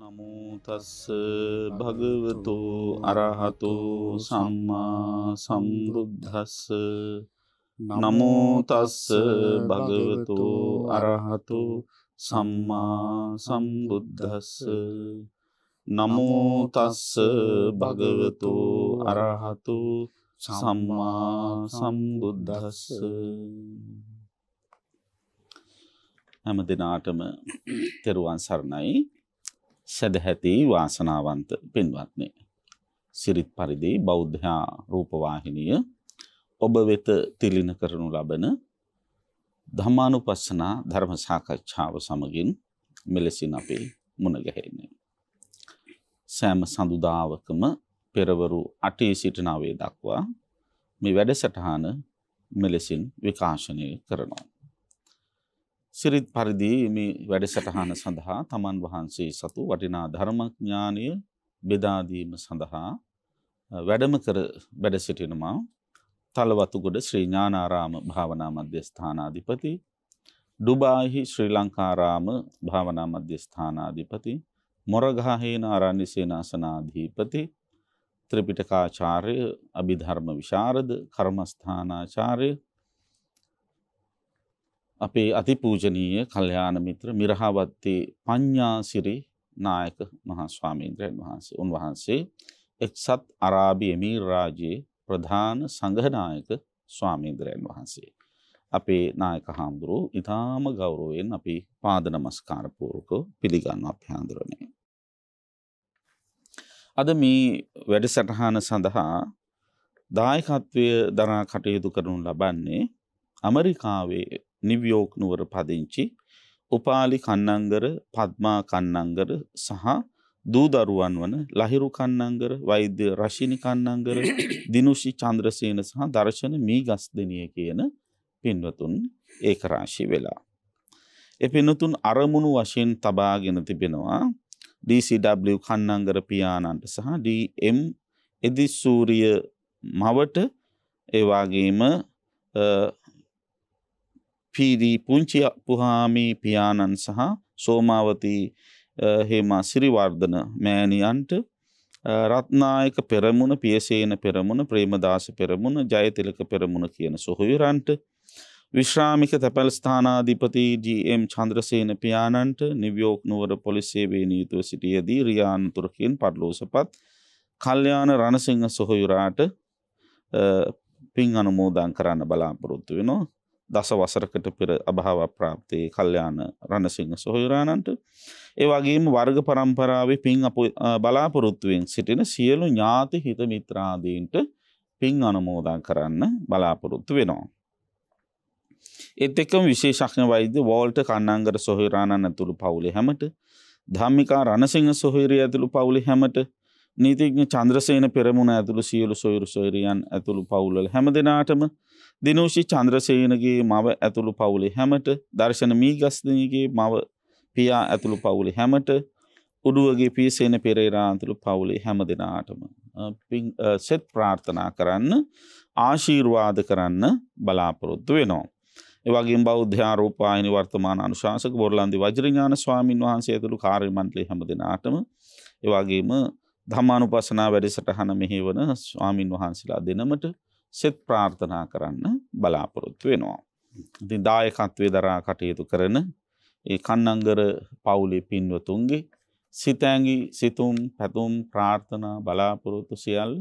නමුතස්ස භගවතු අරහතු සම්මා සම්බුද්ධස්ස නමුතස්ස භගවතු අරහතු සම්මා සම්බුද්ධස්ස නමුතස්ස භගවතු අරහතු සම්මා සම්බුද්ධස්ස හැම දෙනාටම තෙරුවන් සරණයි සැදැහැති වාසනාවන්ත පින්වත්නේ. සිරිත් පරිදි බෞද්ධා රූපවාහිනිය ඔබ වෙත තිලින කරනු ලබන ධමානු පස්සනා ධර්ම සාකච්ඡාව සමගින් මෙලෙසින් අපේ මුණගැහෙන්නේ. සෑම සඳුදාවකම පෙරවරු අටේ සිටිනාවේ දක්වා මේ වැඩසටහන මෙලෙසින් විකාශනය කරනවා. සිරිත් පරිදි මේ වැඩසටහන සඳහා තමන් වහන්සේ සතු වටිනා ධර්මඥානය බෙදාදීම සඳහා වැඩම කර වැඩසිටිනවා තලවතුගොඩ ශ්‍රීඥානාරාම භාවනා මධ්‍යස්ථානාධිපති ඩුබාහි ශ්‍රී ලංකාරාම භාවනා මධ්‍යස්ථානාධිපති මොරගාහේන ආරණ්‍ය සේනාසනාධීපති ත්‍රිපිටකාචාර්ය අභිධර්ම විශාරද කර්මස්ථානාචාර්ය අපේ අතිපූජනීය කල්්‍යයාන මිත්‍ර මිරහාවත්තේ පඤ්ඥාසිරි නායක මහස්වාමීන්ද්‍රයන් වහන්සේ උන්වහන්සේ එක්සත් අරාබි එමීර් රාජයේ ප්‍රධාන සංඝනායක ස්වාමීන්ද්‍රයන් වහන්සේ. අපේ නායක හාමුදුරුව ඉතාම ගෞරුවෙන් අපි පාද නමස්කාරපූරක පිළිගන්න අභ්‍යාන්දුරණය. අද මේ වැඩ සටහන සඳහා දායකත්වය දරා කටයුතු කරනු ලබන්නේ ඇමරිකාවේ නිව්යෝක් නුවර පදිංචි උපාලි කන්නංගර පද්මා කන්නංගර සහ දූදරුවන් වන ලහිරු කන්නංගර වෛද්‍ය රශිනි කන්නංගර දිනුෂි චන්ද්‍රසේන සහ දර්ශන මීගස් දෙනිය කියන පින්වතුන් ඒකරාශි වෙලා. එ පිනතුන් අරමුණු වශයෙන් තබාගෙන තිබෙනවා DCW කන්නංගර පියාණන්ට සහ DM එදිස්සූරිය මවට ඒවාගේම පීරී පුංචි පුහාමි පියාණන් සහ සෝමාවතී හේමා සිරිවර්ධන මෑණියන්ට රත්නායක පෙරමුණ පියසේන පෙරමුණ ප්‍රේමදාස පෙරමුණ ජයතිලක පෙරමුණ කියන සොහොයුරන්ට විශ්‍රාමික තැපැල් ස්ථානාධිපති ජම් චන්ද්‍රසේන පියාණන්ට නිවියෝක් නුවර පොලිසේවේ නීතුව සිටියදී රියාන්තුරකින් පටලෝසපත් කල්්‍යයාන රණසිංහ සොහොයුරාට පින් අනුමෝදන් කරන්න බලාපොරොත්තු වෙනවා දස වසරකට පෙර අභාව ප්‍රාප්තයේ කල්්‍යයාන රණසිංහ සොහොයුරාණන්ට ඒ වගේම වර්ග පරම්පරාවේ පින් අප බලාපොරොත්තුවෙන් සිටින සියලු ඥාති හිත මිත්‍රාදීන්ට පින් අනමෝදා කරන්න බලාපොරොත්තු වෙනවා. එත් එක්කම විශේෂක්ඥ වෛද්‍ය වෝල්ට කන්නංගර සොහිරාණන් ඇතුළු පවුලි හැමට ධම්මිකා රණසිංහ සොහිරිය ඇතුළු පවුලි හැමට නීතිඥ චන්ද්‍රසේන පෙරමුණ ඇතුළු සියලු සොයුරු සොයරියන් ඇතුළු පවුලල් හැම දෙනාටම දිනෝෂි චන්ද්‍රසේනගේ මව ඇතුළු පවුලේ හැමට දර්ශන මීගස්දගේ මව පියා ඇතුළු පවුලේ හැමට උඩුවගේ පිසේන පෙරේරාන්තුළු පවුලේ හැම දෙනාටම සෙත් ප්‍රාර්ථනා කරන්න ආශීර්වාද කරන්න බලාපොරොත්තු වෙනවා. එවගේ බෞද්ධාරෝපායන වර්තමාන අනුශාසක බොරලන්දි වජරඥාන ස්වාමීන් වහන්සේ ඇතුළු කාර්යමන්ත්‍රය හැම දෙනාටම එවගේම ධමානුපසනා වැඩසටහන මෙහි වන ස්වාමීන් වහන්සේලා දෙනමට සෙත් ප්‍රාර්ථනා කරන්න බලාපොරොත්තු වෙනවා. ඉතින් දායකත්වය දරා කටයුතු කරන ඒ කන්නංගර පවුලේ පින්වතුන්ගේ සිතැඟි සිතුම් පැතුම් ප්‍රාර්ථනා බලාපොරොත්තු සියල්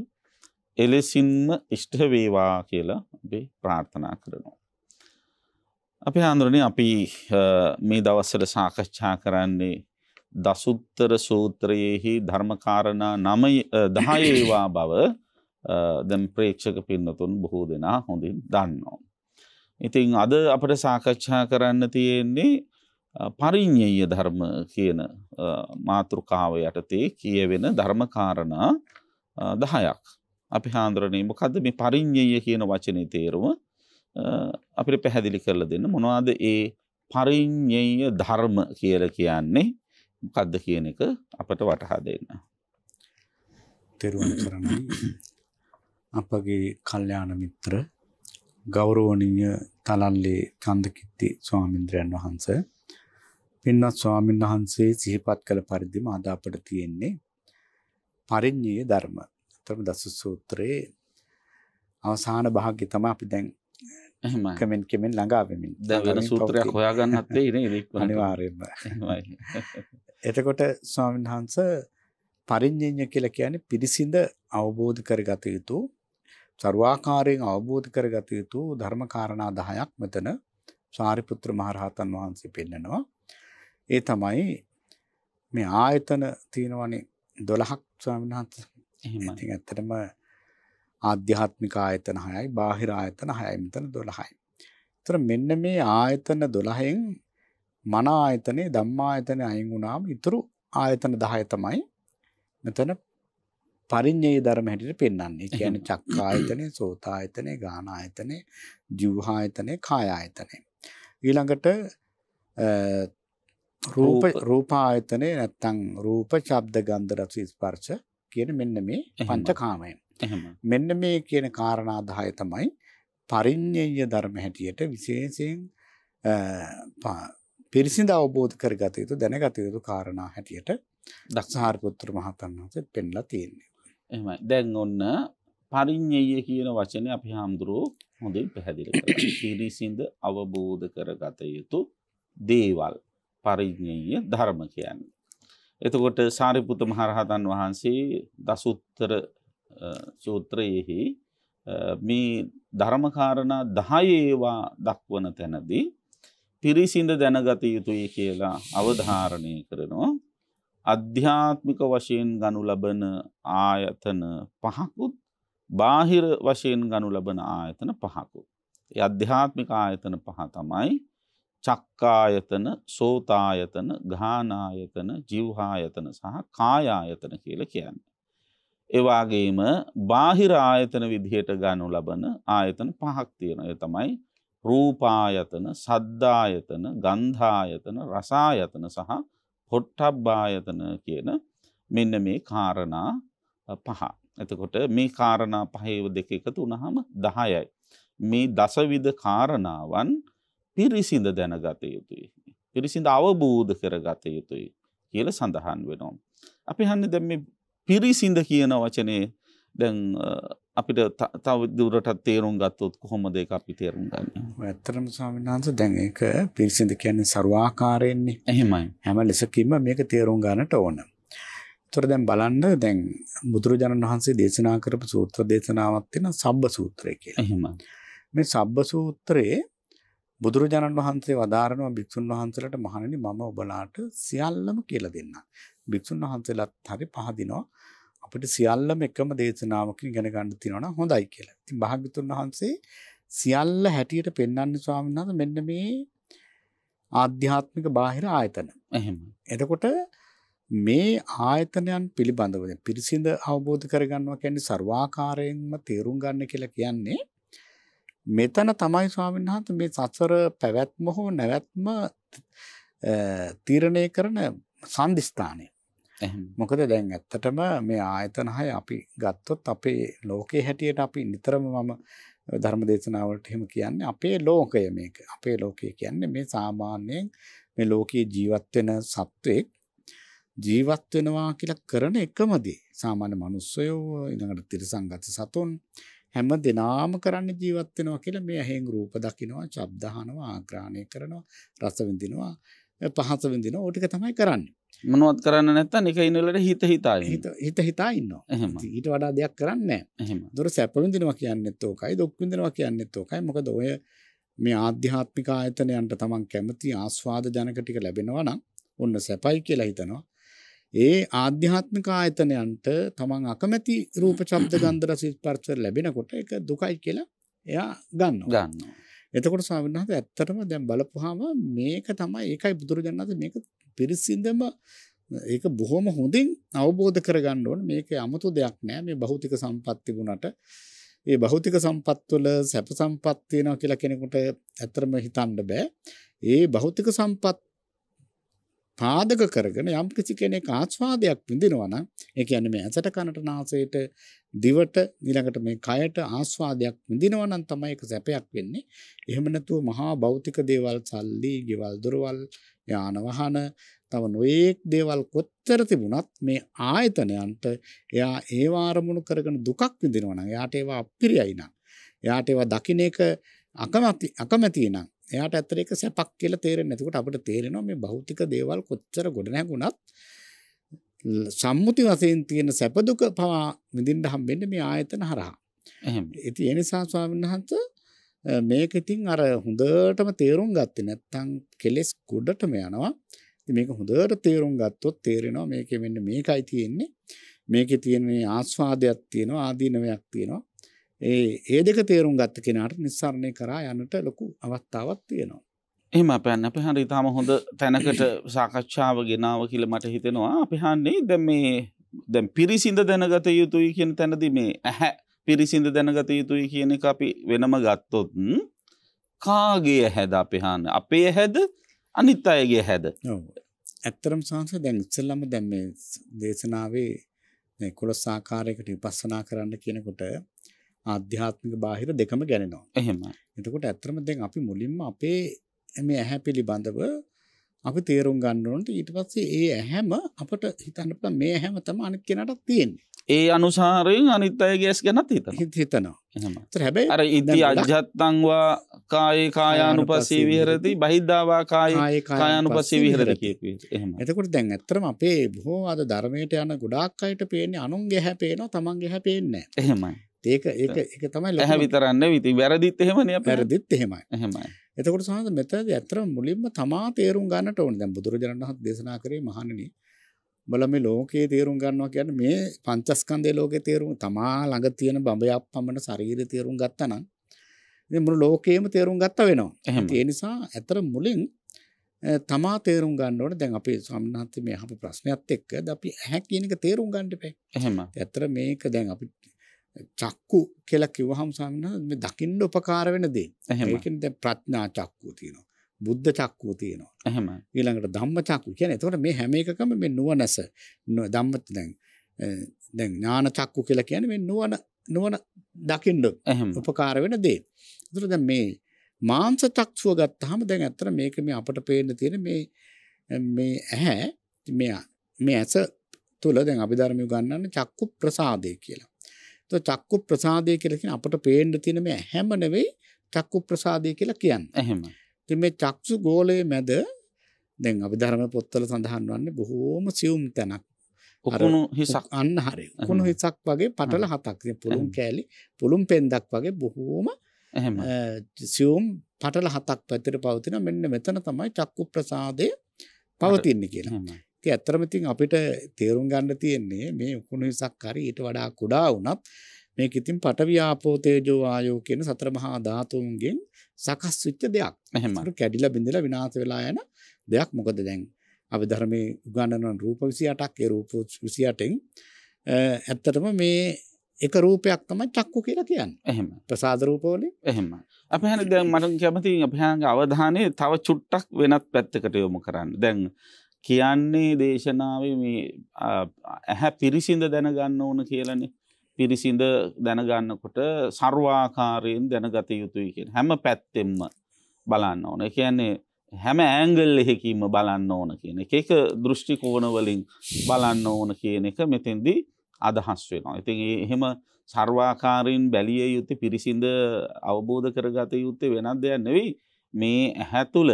එලෙසින්ම ඉෂ්ට වේවා කියලා අපි ප්‍රාර්ථනා කරනවා. අපි හාන්දුරණ අපි මේ දවස්සට සාකච්ඡා කරන්නේ දසුත්තර සූත්‍රයෙහි ධර්මකාරණ නම දහයේවා බව Uh, දැම් ප්‍රේක්ෂක පින්නතුන් බොහෝ දෙනා හොඳින් දන්නවා. ඉතිං අද අපට සාකච්ඡා කරන්න තියෙන්නේ uh, පරිින්්ඥය ධර්ම කියන uh, මාතෘකාව යටතේ කියවෙන ධර්මකාරණා දහයක්. අපි හාන්දරනීම කද මේ පරිින්්ඥය කියන වචනය තේරුව අපිට පැහැදිලි කරල දෙන්න මොනවාද ඒ පරිින්්ඥය ධර්ම කියල කියන්නේ කද්ද කියන එක අපට වටහා දෙන්න. තෙරුවන් කරන්න අපගේ කල්යාණ මිත්‍ර ගෞරවනීය තලල්ලේ කන්දකිත්ති ස්වාමින්ද්‍රයන් වහන්සේ පින්වත් ස්වාමීන් වහන්සේ සිහිපත් කළ පරිදිම අද අපට තියෙන්නේ පරිඤ්ඤය ධර්ම. අතරම දස සූත්‍රයේ අවසාන භාගය තමයි අපි දැන් එහෙමයි. කමෙන්ට් කමෙන් ළඟා වෙමින්. දැන් වෙන සූත්‍රයක් හොයාගන්නත් වෙයි නේද? අනිවාර්යයෙන්ම. එහෙමයි. එතකොට ස්වාමීන් වහන්සේ පරිඤ්ඤය කියලා කියන්නේ පිරිසිඳ අවබෝධ කරගත යුතු සර්වාකාරයෙන් අවබෝධ කරගත යුතු ධර්මකාරණා 10ක් මෙතන සාරිපුත්‍ර මහරහතන් වහන්සේ පෙන්නනවා. ඒ තමයි මේ ආයතන තියෙනවනේ 12ක් ස්වාමීන් වහන්සේ. එහෙමයි. ඉතින් ඇත්තටම ආධ්‍යාත්මික ආයතන 6යි, බාහිර ආයතන 6යි මෙතන 12යි. ඒතර මෙන්න මේ ආයතන 12න් මන ආයතනේ ධම්මා ආයතනේ අයින් වුණාම ඊතුරු ආයතන 10 තමයි මෙතන පරිඤ්ඤේ ධර්ම හැටියට පෙන්වන්නේ. කියන්නේ චක්කායතනේ, සෝතායතනේ, ගානායතනේ, ජීවහායතනේ, කායායතනේ. ඊළඟට රූප රූපායතනේ නැත්තම් රූප, ශබ්ද, ගන්ධ, රස, ස්පර්ශ කියන මෙන්න මේ පංචකාමයන්. මෙන්න මේ කියන කාරණා 10 තමයි පරිඤ්ඤය ධර්ම හැටියට විශේෂයෙන් පිරිසිඳ අවබෝධ කරගත යුතු දැනගත යුතු කාරණා හැටියට දක්ෂහාර පුත්‍ර මහතන් වහන්සේ පෙන්ලා තියෙන්නේ. එහමයි දැන් ඔන්න පරිින්්ඥය කියන වචනය අපි හාමුදුරුවෝ හොඳින් පැහැදිලි පිරිසිද අවබෝධ කරගත යුතු දේවල් පරිඥය ධර්ම කියන්න. එතකොට සාරිපුත මහරහතන් වහන්සේ දසුත්තර සූත්‍රයෙහි මේ ධර්මකාරණ දහයේවා දක්වන තැනදී පිරිසිඳ දැනගත යුතුයි කියලා අවධාරණය කරනවා අධ්‍යාත්මික වශයෙන් ගනු ලබන ආයතන පහකුත් බාහිර වශයෙන් ගනු ලබන ආයතන පහකුත්. ඒ අධ්‍යාත්මික ආයතන පහ තමයි චක්කායතන සෝතායතන ගානායතන ජිව්හායතන සහ කායායතන කියල කියන්න. එවාගේම බාහිර ආයතන විදිහයට ගනු ලබන ආයතන පහක් තියෙනය තමයි රූපායතන සද්ධායතන ගන්ධායතන රසායතන සහ පොට්ටබ්බායතන කියන මෙන්න මේ කාරණා පහ. එතකොට මේ කාරණා පහේව දෙක එකතු වුණහම 10යි. මේ දසවිධ කාරණාවන් පිරිසිඳ දැනගත යුතුයි. පිරිසිඳ අවබෝධ කරගත යුතුයි කියලා සඳහන් වෙනවා. අපි හන්නේ දැන් මේ පිරිසිඳ කියන වචනේ දැන් අපිට තව දුරටත් තේරුම් ගත්තොත් කොහොමද ඒක අපි තේරුම් ගන්න. ඇත්තටම ස්වාමීන් වහන්සේ දැන් ඒක පිරිසිදු කියන්නේ ਸਰවාකාරයෙන්නේ. එහෙමයි. හැම ලෙසකින්ම මේක තේරුම් ගන්නට ඕන. ඒතර දැන් බලන්න දැන් බුදුරජාණන් වහන්සේ දේශනා කරපු සූත්‍ර දේශනාවක් තියෙනවා සබ්බ සූත්‍රය කියලා. එහෙමයි. මේ සබ්බ සූත්‍රයේ බුදුරජාණන් වහන්සේ වදාරනවා භික්ෂුන් වහන්සේලාට මහණෙනි මම ඔබලාට සියල්ලම කියලා දෙන්නම්. භික්ෂුන් වහන්සේලාත් හරි පහදිනවා අපිට සියල්ලම එකම දේශනාවකින් ඉගෙන ගන්න තියෙනවා හොඳයි කියලා. ඉතින් භාග්‍යතුන් වහන්සේ සියල්ල හැටියට පෙන්වන්නේ ස්වාමීන් වහන්සේ මෙන්න මේ ආධ්‍යාත්මික බාහිර ආයතන. එහෙම. එතකොට මේ ආයතනයන් පිළිබඳව පිරිසිඳ අවබෝධ කරගන්නවා කියන්නේ ਸਰවාකාරයෙන්ම තේරුම් ගන්න කියලා කියන්නේ මෙතන තමයි ස්වාමීන් වහන්සේ මේ සසර පැවැත්ම හෝ නැවැත්ම තීරණය කරන සම්දිස්ථානය. මොකද දැන් ඇත්තටම මේ ආයතන හය අපි ගත්තොත් අපේ ලෝකයේ හැටියට අපි නිතරම මම ධර්ම දේශනාවලට එහෙම කියන්නේ අපේ ලෝකය මේක. අපේ ලෝකය කියන්නේ මේ සාමාන්‍යයෙන් මේ ලෝකයේ ජීවත් වෙන සත්වෙක් ජීවත් වෙනවා කියලා කරන එකම දේ. සාමාන්‍ය මිනිස්සයෝ ඊළඟට තිරසංගත සතුන් හැම දිනාම කරන්න ජීවත් වෙනවා කියලා මේ ඇහෙන් රූප දකිනවා, ශබ්ද අහනවා, ආග්‍රහණය කරනවා, රස විඳිනවා, පහස විඳිනවා. ඕක තමයි කරන්නේ. මනුවත් කරන්න නැත්ත එක ඉන්නලට හිත හිතා හිත හිතා ඉන්න එහම ඊට වඩා දෙයක් කරන්න එහම දොර සැපලින්දිනවා කියන්න තෝකයි දොක්විදිනවා කියන්න තෝකයි මොක දොය මේ ආධ්‍යාත්මික ආයතනයන්ට තමන් කැමති ආස්වාද ජනකටික ලැබෙනවා නම් ඔන්න සැපයි කියලා හිතනවා ඒ ආධ්‍යාත්මික ආයතනයන්ට තමන් අකමැති රූප චබ්ද ගන්දර සිස්පර්ස ලැබෙනකොට එක දුකයි කියලා එයා ගන්න ගන්න එතකොට සාවිනාහ ඇත්තටම දැම් බලපුහාම මේක තමයි ඒකයි බුදුරජන්න්නද මේක පිරිසිඳම ඒක බොහොම හොඳින් අවබෝධ කරගන්න ඕන මේක 아무තු දෙයක් නෑ මේ භෞතික සම්පත් තිබුණට ඒ භෞතික සම්පත් වල සැප සම්පත් තියෙනවා කියලා කෙනෙකුට ඇත්තම හිතන්න බෑ ඒ භෞතික සම්පත් පාදක කරගෙන යම් කිසි කෙනෙක් ආස්වාදයක් විඳිනවා නම් ඒ කියන්නේ මේ ඇසට කනට නාසයට දිවට ඊළඟට මේ කයට ආස්වාදයක් විඳිනවා නම් තමයි ඒක සැපයක් වෙන්නේ. එහෙම නැතුව මහා භෞතික දේවල් සල්ලි, ගෙවල් දොරවල් යාන වාහන තව නොයේක් දේවල් කොච්චර තිබුණත් මේ ආයතනයන්ට එයා ඒ වාරමුණු කරගෙන දුකක් විඳිනවා නම් එයාට ඒවා අප්‍රියයි නම් එයාට ඒවා දකින්න එක අකමැති අකමැති නම් එයාට ඇත්තට ඒක සැපක් කියලා තේරෙන්නේ නැතිකොට අපිට තේරෙනවා මේ භෞතික දේවල් කොච්චර ගොඩ නැගුණත් සම්මුති වශයෙන් තියෙන සැප දුක පවා විඳින්න හම්බෙන්නේ මේ ආයතන හරහා. එහෙම. ඉතින් ඒ නිසා ස්වාමීන් වහන්සේ මේක ඉතින් අර හොඳටම තේරුම් ගත්තේ නැත්නම් කෙලස් ගොඩටම යනවා. මේක හොඳට තේරුම් ගත්තොත් තේරෙනවා මේකේ මෙන්න මේකයි තියෙන්නේ. මේකේ තියෙන ආස්වාදයක් තියෙනවා ආදීනවයක් තියෙනවා. ඒ ඒ දෙක තේරුම් ගත්ත කෙනාට නිස්සාරණය කරා යන්නට ලොකු අවස්ථාවක් තියෙනවා. එහම පැන්න අපි හරි ඉතාම හොඳ තැනකට සාකච්ඡාව ගෙනාව කියල මට හිතෙනවා අපි හන්නේ දැ මේ දැම් පිරිසිඳ දැනගත යුතුයි කියන තැනද මේ ඇහැ පිරිසිඳ දැනගත යුතුයි කියන එක අපි වෙනම ගත්තොත්න් කාගේ හැද අපේ හාන අපේ හැද අනිත් අයගේ හැද ඇත්තරම් සංස දැන් ඉස්සල්ලම දැම් මේ දේශනාවේ කොළොස් ආකාරයකට විපස්සනා කරන්න කියනකොට අධ්‍යාත්මික බාහිර දෙකම ගැනෙනවා එහෙම එතකොට ඇත්තරම දැන් අපි මුලින්ම අපේ මේ ඇහැ පිළිබඳව අපි තේරුම් ගන්නවනට ඊට පස්සේ ඒ ඇහැම අපට හිතන්න පුළුවන් මේ ඇහැම තමයි අනිත් කෙනාටත් තියෙන්නේ. ඒ අනුසාරයෙන් අනිත් අයගේ ඇස් ගැනත් හිත හිතනවා හැබැයි අර ඉති අජත්තංවා කායේ කායානු පසේ විහරති බහිද්ධවා කාය කායනු පසේ විහරද එතකට දැන් ඇත්තරම අපේ බොහෝ අද ධර්මයට යන ගොඩක් අයට පේන්නේ අනුන්ගේ හැපේනවා තමන්ගේ හැපේන්න එහෙමයි ඒක ඒක එක තමයි ලැහැ විතරන්න විති වැරදිත් එහෙමනය පැරදිත් එහෙමයි එහෙමයි එතකොට සහ මෙතද ඇතර මුලින්ම තමා තේරුම් ගන්නට ඕන දැ බුදුරජාණන් හත් දේශනා කරේ මහණනි උඹලා මේ ලෝකයේ තේරුම් ගන්නවා කියන්නේ මේ පංචස්කන්ධයේ ලෝකයේ තේරුම තමා ළඟ තියෙන බඹයක් පමණ ශරීරය තේරුම් ගත්තා නම් ඉතින් මුළු ලෝකයේම තේරුම් ගත්තා වෙනවා. ඒ නිසා ඇතර මුලින් තමා තේරුම් ගන්න ඕනේ. දැන් අපි සම්හත් මේ අහපු ප්‍රශ්නයත් එක්ක අපි ඇහැ කියන එක තේරුම් ගන්න ඉපේ. එහෙම. ඇත්තට මේක දැන් අපි චක්කු කියලා කිව්වහම සම්හත් මේ දකින්න උපකාර වෙන දේ. ඒ කියන්නේ දැන් ප්‍රඥා චක්කුව තියෙනවා. බුද්ධ චක්කුව තියෙනවා එහෙම ඊළඟට ධම්ම චක්කුව කියන්නේ එතකොට මේ හැම එකකම මේ නුවණැස ධම්ම දැන් දැන් ඥාන චක්කු කියලා කියන්නේ මේ නුවණ නුවණ දකින්න උපකාර වෙන දේ. එතකොට දැන් මේ මාංශ චක්සුව ගත්තාම දැන් ඇත්තට මේක මේ අපට පේන්න තියෙන මේ මේ ඇහැ මේ මේ ඇස තුල දැන් අභිධර්ම උගන්වන්නේ චක්කු ප්‍රසාදය කියලා. එතකොට චක්කු ප්‍රසාදය කියලා කියන්නේ අපට පේන්න තියෙන මේ හැම නෙවෙයි චක්කු ප්‍රසාදය කියලා කියන්නේ. එහෙමයි. ඉතින් මේ චක්සු ගෝලයේ මැද දැන් අභිධර්ම පොත්වල සඳහන් වන්නේ බොහෝම සියුම් තැනක්. උකුණු හිසක් අන්න හරිය. උකුණු හිසක් වගේ පටල හතක්. ඉතින් පුළුම් කෑලි, පුළුම් පෙන්දක් වගේ බොහෝම එහෙම සියුම් පටල හතක් පැතිර පවතින මෙන්න මෙතන තමයි චක්කු ප්‍රසාදය පවතින්නේ කියලා. ඉතින් ඇත්තටම ඉතින් අපිට තේරුම් ගන්න තියෙන්නේ මේ උකුණු හිසක් හරි ඊට වඩා කුඩා වුණත් මේක ඉතින් පටවි ආපෝ තේජෝ ආයෝ කියන සතර මහා ධාතුන්ගෙන් සකස් වෙච්ච දෙයක්. එහෙම අර කැඩිලා බිඳලා විනාශ වෙලා යන දෙයක්. මොකද දැන් අපි ධර්මයේ උගන්වන රූප 28ක් ඒ රූප 28න් ඇත්තටම මේ එක රූපයක් තමයි චක්කු කියලා කියන්නේ. එහෙම. ප්‍රසාද රූපවලින්. එහෙම. අපි හරියට දැන් මට කැමති අපි හරියට අවධානය තව චුට්ටක් වෙනත් පැත්තකට යොමු කරන්න. දැන් කියන්නේ දේශනාවේ මේ ඇහැ පිරිසිඳ දැනගන්න ඕන කියලානේ. පිරිසිඳ දැනගන්නකොට සර්වාකාරයෙන් දැනගත යුතුයි කියෙන් හැම පැත්තෙම්ම බලන්න ඕන කියන්නේ හැම ඇංගල් එහෙකීම බලන්න ඕන කියන එක එක දෘෂ්ටිකෝනවලින් බලන්න ඕන කියන එක මෙතෙන්දී අදහස් වෙනවා. ඉතින් එහෙම සර්වාකාරයෙන් බැලිය යුත්තේ පිරිසිඳ අවබෝධ කරගත යුත්තේ වෙනත් දෙයක් නෙවෙයි මේ ඇහැ තුළ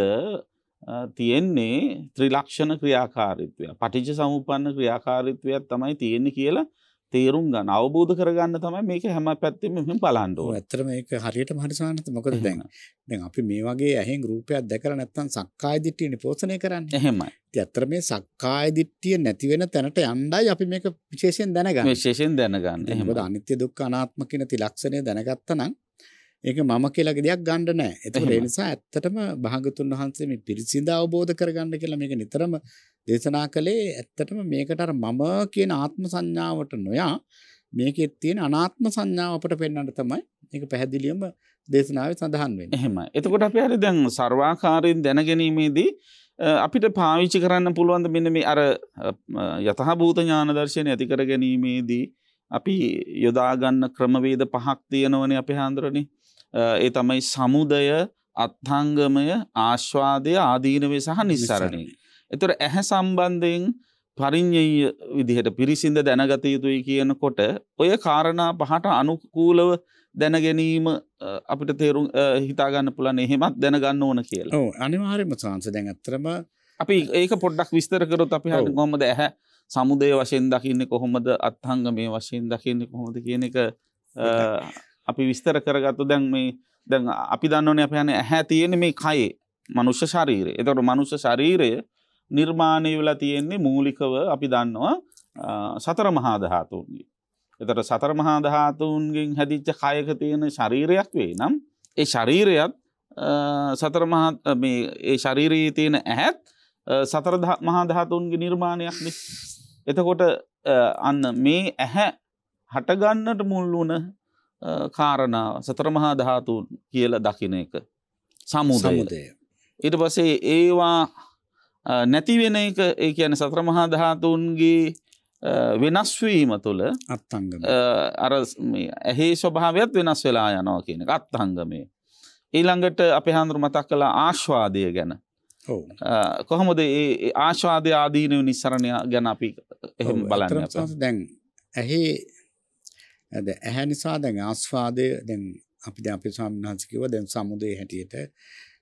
තියෙන්නේ ත්‍රිලක්ෂණ ක්‍රියාකාරීත්වය පටිච්ච සමුපන්න ක්‍රියාකාරීත්වයක් තමයි තියෙන්නේ කියලා තේරුම් ගන්න අවබෝධ කරගන්න තමයි මේක හැම පැත්තෙම මෙහෙම බලන්න ඕනේ. ඇත්තටම මේක හරියටම හරි සානත් මොකද දැන් දැන් අපි මේ වගේ ඇහෙන් රූපයක් දැකලා නැත්නම් සක්කාය දිට්ඨියනේ පෝෂණය කරන්නේ. එහෙමයි. ඉතින් ඇත්තට මේ සක්කාය දිට්ඨිය නැති වෙන තැනට යණ්ඩයි අපි මේක විශේෂයෙන් දැනගන්නේ. විශේෂයෙන් දැනගන්නේ. එහෙනම් අනිත්‍ය දුක්ඛ අනාත්ම කියන ත්‍රිලක්ෂණය දැනගත්තා නම් ඒක මම කියලා දෙයක් ගන්න නෑ. ඒතකොට ඒ නිසා ඇත්තටම භාගතුන් වහන්සේ මේ පිරිසිඳ අවබෝධ කරගන්න කියලා මේක නිතරම දේශනා කළේ ඇත්තටම මේකට අර මම කියන ආත්ම සංඥාවට නොයා මේකේ තියෙන අනාත්ම සංඥාව අපට පෙන්වන්න තමයි මේක පැහැදිලිවම දේශනාවේ සඳහන් වෙන්නේ. එහෙමයි. එතකොට අපි හරි දැන් සර්වාකාරයෙන් දැනගැනීමේදී අපිට පාවිච්චි කරන්න පුළුවන් මෙන්න මේ අර යතහභූත ඥාන දර්ශනය ඇති කර ගැනීමේදී අපි යොදා ගන්න ක්‍රමවේද පහක් තියෙනවනේ අපේ හාන්දරනේ. ඒ තමයි සමුදය අත්හංගමය ආශ්වාදය ආදීනවේ සහ නිස්සරණින්. එතුට ඇහැ සම්බන්ධයෙන් පරිින්්ඥයි විදිහට පිරිසිද දැනගත යුතුයි කියනකොට ඔය කාරණා පහට අනුකූලව දැනගැනීම අපිට තේරු හිතාගන්න පුළන් එහෙමත් දැනගන්න ඕන කියලා අනිවාර්යම සාන්ස දැන් ඇත්තරම අපි ඒක පොඩ්ඩක් විස්තර කරොත් අපි හට කොමද ඇහැ සමුදය වශයෙන් දකින්නේ කොහොමද අත්හංග මේ වශයෙන් දකින්නේ කොහොමද කියන එක අපි විස්තර කරගත්තු දැන් මේ දැන් අපි දන්නවනේ අපි යන්නේ ඇහැ තියෙන්නේ මේ කයේ මනුෂ්‍ය ශරීරය. එතකොට මනුෂ්‍ය ශරීරය නිර්මාණය වෙලා තියෙන්නේ මූලිකව අපි දන්නවා සතර මහා ධාතුන්ගේ. එතකොට සතර මහා ධාතුන්ගෙන් හැදිච්ච කයක තියෙන ශරීරයක් වේ නම් ඒ ශරීරයත් සතර මහා මේ ඒ ශරීරයේ තියෙන ඇහත් සතර මහා ධාතුන්ගේ නිර්මාණයක් නේ. එතකොට අන්න මේ ඇහැ හටගන්නට මුල් වුණ කාරණාව සතරමහා ධාතුන් කියල දකින එක සමුදය. ඉට පසේ ඒවා නැතිවෙන එක ඒ කියන සත්‍රමහා ධාතුන්ගේ වෙනස්වීම තුළ අත්හංගම අර ඇහි ස්වභාවයක් වෙනස් වෙලා යනවා කියන අත්හංගමේ. ඊළඟට අප හාන්දුර මතක් කළ ආශ්වාදය ගැන කොහොමද ඒ ආශ්වාදය ආදීනව නිසරණය ගැන අපි එහම බලන්න දැන් ඇහි ඇද ඇහැ නිසා දැන් ආස්වාදය දැන් අපි දැන් අපේ ස්වාමීන් වහන්සේ කිව්වා දැන් සමුදේ හැටියට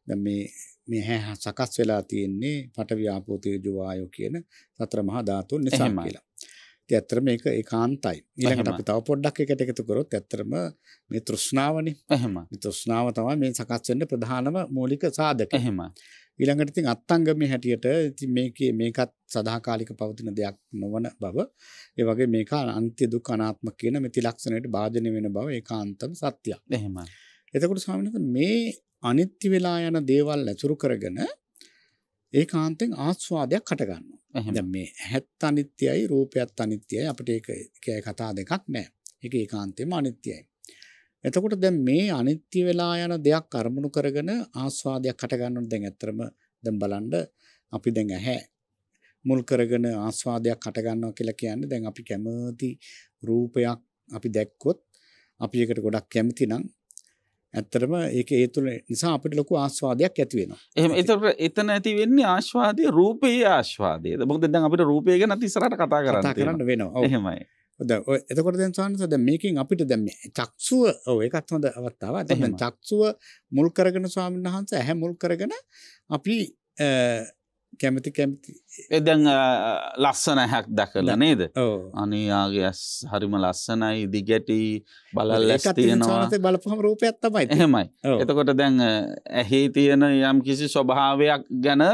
දැන් මේ මේ හැ සකස් වෙලා තියෙන්නේ පඨවි ආපෝ තේජෝ වායෝ කියන සතර මහා ධාතුන් නිසා කියලා. ඉතින් ඇත්තටම මේක ඒකාන්තයි. ඊළඟට අපි තව පොඩ්ඩක් එකට එකතු කරොත් ඇත්තටම මේ තෘෂ්ණාවනේ. එහෙම. මේ තෘෂ්ණාව තමයි මේ සකස් වෙන්න ප්‍රධානම මූලික සාධක. එහෙම. ඊළඟට ඉතින් අත්ංගමේ හැටියට ඉතින් මේකේ මේකත් සදාකාලික පවතින දෙයක් නොවන බව ඒ වගේ මේක අන්ත්‍ය දුක් අනාත්ම කියන මේ තිලක්ෂණයට භාජනය වෙන බව ඒකාන්තම සත්‍යයක්. එහෙමයි. එතකොට ස්වාමීන් මේ අනිත්‍ය වෙලා යන දේවල් ඇසුරු කරගෙන ඒකාන්තෙන් ආස්වාදයක් හට ගන්නවා. දැන් මේ ඇහත් අනිත්‍යයි රූපයත් අනිත්‍යයි අපිට ඒක කතා දෙකක් නෑ. ඒක ඒකාන්තෙම අනිත්‍යයි. එතකොට දැන් මේ අනිත්‍ය වෙලා යන දෙයක් අරමුණු කරගෙන ආස්වාදයක් හට ගන්නොත් දැන් ඇත්තරම දැන් බලන්න අපි දැන් ඇහැ මුල් කරගෙන ආස්වාදයක් හට ගන්නවා කියලා කියන්නේ දැන් අපි කැමති රූපයක් අපි දැක්කොත් අපි ඒකට ගොඩක් කැමති නම් ඇත්තටම ඒක ඒ තුළ නිසා අපිට ලොකු ආස්වාදයක් ඇති වෙනවා. එහෙම ඒතර එතන ඇති වෙන්නේ ආස්වාදයේ රූපයේ ආස්වාදයේද? මොකද දැන් අපිට රූපය ගැන ඉස්සරහට කතා කරන්න තියෙනවා. කතා කරන්න වෙනවා. එහෙමයි. එතකොට දැන් සානස දැන් මේකෙන් අපිට දැන් මේ චක්සුව ඔව් ඒකත් හොඳ අවස්ථාවක්. දැන් චක්සුව මුල් කරගෙන ස්වාමීන් වහන්සේ ඇහැ මුල් කරගෙන අපි කැමති කැමති එදැන් ලස්සන හැක් දැකල නේද අනයාගේ ඇස් හරිම ලස්සනයි දිගැටි බලල් ලැස් තියෙනවා බලපහම රූපයක් තමයි එහෙමයි එතකොට දැන් ඇහි තියෙන යම් කිසි ස්වභාවයක් ගැන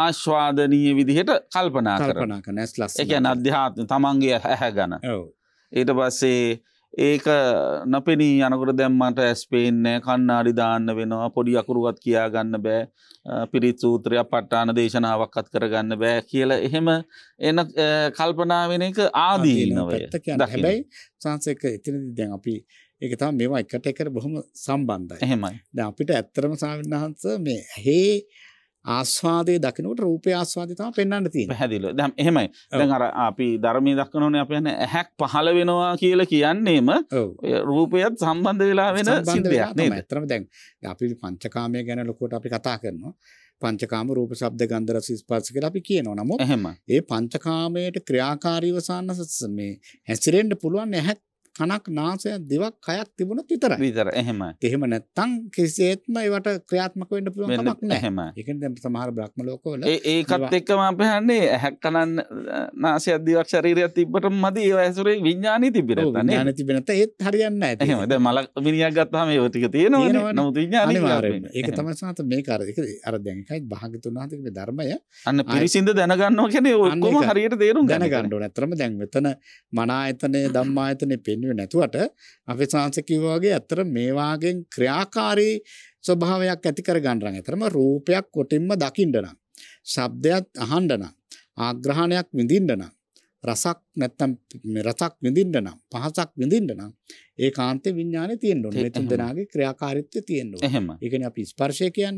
ආශ්වාදනීය විදිහට කල්පනා කරනක නැස් ලස් එක අධ්‍යාත්ම තමන්ගේ ඇහැ ගැන ඊට පස්සේ ඒක නොපෙනී යනකට දැම්මට ඇස්පේන්නෑ කන්නාඩි දාන්න වෙනවා පොඩි අකුරුවත් කියා ගන්න බෑ පිරිත් සූත්‍රයක් පට්ටාන දේශනාවක්කත් කරගන්න බෑ කියලා එහෙම එන කල්පනාවෙන එක ආදීනවය හැබැයි සංසක එතිනදි දැන් අපි ඒක තම මෙවා එකට එකට බොහොම සම්බන්ධයි එහෙමයි අපිට ඇත්තරම සාවින්හන්ස මේ හේ ආස්වාදය දකිනට රූපය ආස්වාදය තම පෙන්න්න තියෙන හැදිල දැම් එහෙමයි දැන් අර අපි ධර්මය දක්කනවන අප යන ඇහැක් පහල වෙනවා කියල කියන්නේම රූපයත් සම්බන්ධ වෙලා වෙන සිදයක් නේ ඇතරම දැන් අපි පංචකාමය ගැන ලොකොට අපි කතා කරනවා පංචකාම රූප සබ්ද ගන්ධර සිස්පර්ශ කියලා අපි කියනවා නමුත් එහෙම ඒ පංචකාමයට ක්‍රියාකාරීව සාන්න මේ හැසිරෙන්න පුළුවන් ඇහත් කනක් නාසයක් දෙවක් කයක් තිබුණොත් විතරයි. විතර එහෙම. එහෙම නැත්තම් කිසිසේත්ම ඒවට ක්‍රියාත්මක වෙන්න පුළුවන් කමක් නැහැ. ඒ කියන්නේ දැන් සමහර බ්‍රහ්ම ලෝකවල ඒකත් එක්කම අපි හන්නේ ඇහක් කනන් නාසයක් දිවක් ශරීරයක් තිබ්බටම මදි ඒව ඇසුරේ විඥානී තිබෙන්නේ නැත්නම් නේ. විඥානී තිබෙන්නේ නැත්නම් ඒත් හරියන්නේ නැහැ. එහෙම දැන් මල විනියක් ගත්තාම ඒව ටික තියෙනවනේ. නමුත් විඥානී අනිවාර්යයෙන්ම. ඒක තමයි සාත මේක අර ඒක අර දැන් එකයි භාගතුන් වහන්සේගේ මේ ධර්මය අන්න පිරිසිඳ දැනගන්නවා කියන්නේ ඔක්කොම හරියට තේරුම් ගන්න. දැනගන්න ඕනේ. අතරම දැන් මෙතන මන ආයතනේ ධම්මා ආයතනේ පෙන් සම්බන්ධ නැතුවට අපේ සංසකිවගේ ඇතර මේවාගෙන් ක්‍රියාකාරී ස්වභාවයක් ඇති කර ගණඩරන් ඇතරම රූපයක් කොටින්ම දකිින්ඩනම්. ශබ්දයත් අහන්ඩනම්. ආග්‍රහණයක් විඳින්ඩනම්. රසක් නැත්තම් රසක් විඳින්න නම් පහසක් විඳින්න නම් ඒ කාන්තේ විඤ්ඥාන තියෙන්න්නු තුන් දෙනාගේ ක්‍රියාකාරිත්වය තියෙන්න්නු හම එකන අපි ස්පර්ශය කියන්න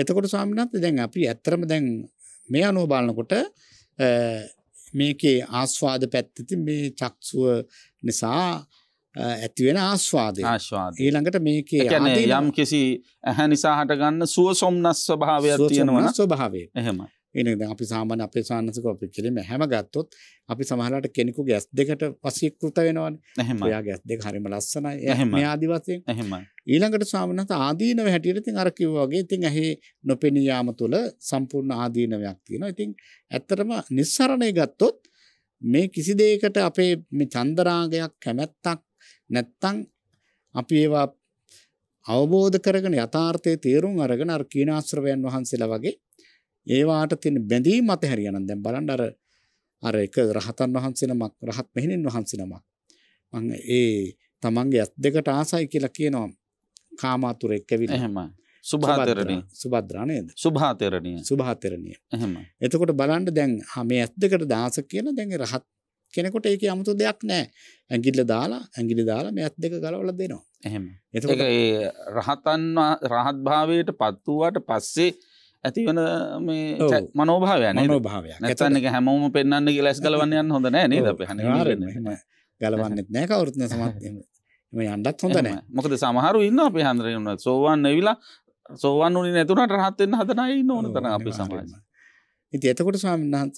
එතකොට සාමිනත් දැන් අපි ඇත්තරම දැන් මේ අනුව බලනකොට මේකේ ආස්වාද පැත්තති මේ චක්සුව නිසා ඇතිවෙන ආස්වාදය ආශ්වාද ඊළඟට මේකේ යම් කිසි ඇහැ නිසා හටගන්න සුව සොම්නස් ස්වභාවයක් තියෙනවා ස්වභාවේ එහෙමයි එන දැන් අපි සාමාන්‍ය අපේ සාන්නසක අපි කෙලිම හැම ගත්තොත් අපි සමහරලාට කෙනෙකු ගැස් දෙකට වශීකృత වෙනවනේ එහෙම එයා ගැස් දෙක හරිම ලස්සනයි එහෙම මේ ආදි වශයෙන් එහෙම ඊළඟට ස්වාමීනාත ආදීනව හැටියට ඉතින් අර කිව්වා වගේ ඉතින් ඇහි නොපෙනී යාම තුළ සම්පූර්ණ ආදීනවයක් තියෙනවා ඉතින් ඇත්තටම නිස්සරණය ගත්තොත් මේ කිසි දෙයකට අපේ මේ චන්දරාගයක් කැමැත්තක් නැත්තම් අපි ඒවා අවබෝධ කරගෙන යථාර්ථයේ තේරුම් අරගෙන අර කීනාශ්‍රවයන් වහන්සේලා වගේ ඒවාට තියෙන බැඳීම අතහැරියා නම් දැන් බලන්න අර අර එක රහතන් වහන්සේ නමක් රහත් මෙහෙණින් වහන්සේ නමක් මං ඒ තමන්ගේ ඇස් දෙකට ආසයි කියලා කියනවා කාමාතුරෙක් කැවිලා එහෙම සුභාතරණිය සුභද්‍රා නේද සුභාතරණිය සුභාතරණිය එහෙම එතකොට බලන්න දැන් මේ ඇස් දෙකට දාස කියලා දැන් රහත් කෙනෙකුට ඒකේ 아무තු දෙයක් නැහැ ඇඟිල්ල දාලා ඇඟිලි දාලා මේ ඇස් දෙක ගලවලා දෙනවා එහෙම එතකොට ඒ රහතන් රහත් භාවයට පත් වූාට පස්සේ ඇතිවන මේ මනෝභාවයන භාවයක් ඇතන්නක හැමෝම පෙන්න්න ලස් ගලවන්නයන් හොඳ නෑ නද ගලවන්නෙත් නෑ කවරුත්න සමත්ම යන්ඩත් හොඳ නෑ මොකද සමහරු ඉන්න අපේ හන්දරයන්න සෝවාන් ඇවිලා සෝවන් වනි නැතුනට රහත්තෙන් හදනයි ඕන තන අපි සමරම ඉති එතකොට ස්වාමින්හන්ස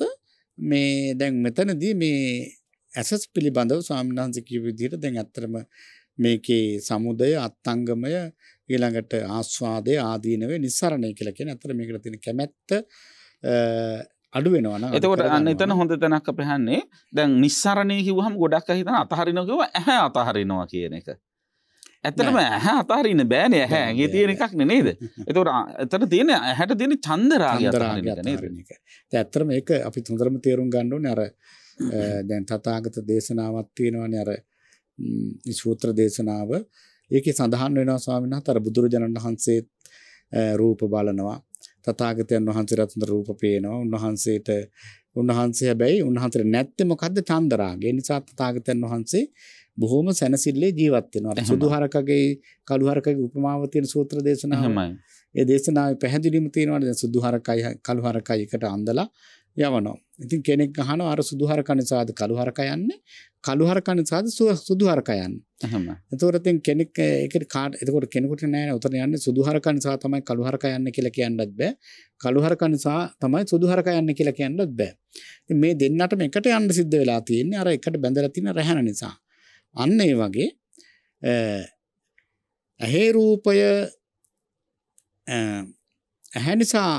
මේ දැන් මෙතනදී මේ ඇසස් පිළිබඳව ස්වාමින්හන්ස කිව විදිහට දැන් ඇත්තරම මේකේ සමුදය අත්තංගමය ඊළඟට ආස්වාදය ආදීනවේ නිස්සරණය කියලා කියන අතර මේකට තියෙන කැමැත්ත අඩු වෙනවන එතකොට අන්න එතන හොඳ තැනක් පැහන්නේ දැන් නිස්සාරණය කිවහම ගොඩක් හිතන අතහරිනොකව ඇහැ අතහරිනවා කියන එක. ඇතටම ඇහැ අතාරන්න බෑන ඇහැ ඇගේ තියෙන එකක් නේද. එතකොට ඇතට තියෙන ඇහැට තියෙන චන්දරාග ඇත්තරම ඒක අපි තුන්දරම තේරුම් ගණ්ඩුන් අර දැන් තතාගත දේශනාවත් තියෙනවන අර සූත්‍ර දේශනාව ඒකේ සඳහන් වෙනවා ස්වාමීන් වහන්සේ අර බුදුරජාණන් වහන්සේ රූප බලනවා තථාගතයන් වහන්සේට රූප පේනවා උන්වහන්සේට උන්වහන්සේ හැබැයි උන්වහන්සේට නැත්තේ මොකද්ද චන්දරාගය නිසා තථාගතයන් වහන්සේ බොහොම සැනසille ජීවත් වෙනවා සුදුහරකගේ කළුහරකගේ උපමාව තියෙන සූත්‍ර දේශනාවයි ඒ දේශනාවේ පැහැදිලිම තියෙනවා දැන් සුදුහරකයි කළුහරකයි එකට අඳලා යවනවා. ඉතින් කෙනෙක් අහනවා අර සුදු හරක නිසාද කළු හරක යන්නේ? කළු හරක නිසාද සුදු හරක යන්නේ? එහෙම. එතකොට ඉතින් කෙනෙක් ඒකට කාට එතකොට කෙනෙකුට නෑ උතන යන්නේ සුදු හරක නිසා තමයි කළු හරක යන්නේ කියලා කියන්නත් බෑ. කළු හරක නිසා තමයි සුදු හරක යන්නේ කියලා කියන්නත් බෑ. ඉතින් මේ දෙන්නටම එකට යන්න සිද්ධ වෙලා තියෙන්නේ අර එකට බැඳලා තියෙන රැහන නිසා. අන්න ඒ වගේ ඇහේ රූපය ඇහැ නිසා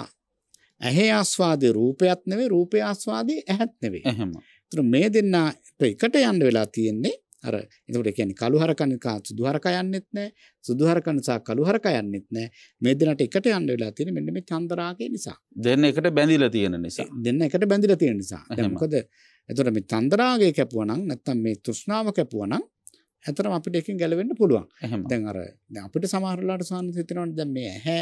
ඇහි ආස්වාදය රූපයත් නෙවේ රූපය ආස්වාදේ ඇහත් නෙවේ. එහෙම. ඒතර මේ දෙන්නට එකට යන්න වෙලා තියෙන්නේ අර එතකොට කියන්නේ කළු හරකන් සුදු හරක යන්නෙත් නැහැ සුදු හරකන් සහ කළු හරක යන්නෙත් නැහැ මේ දෙන්නට එකට යන්න වෙලා තියෙන්නේ මෙන්න මේ චන්දරාගය නිසා දෙන්න එකට බැඳිලා තියෙන නිසා දෙන්න එකට බැඳිලා තියෙන නිසා දැන් මොකද එතකොට මේ චන්දරාගය කැපුවා නම් නැත්තම් මේ තෘෂ්ණාව කැපුවා නම් ඇතරම අපිට එකෙන් ගැලවෙන්න පුළුවන් දැන් අර දැන් අපිට සමහරලාට සාන්තිතනවනේ දැන් මේ ඇහැ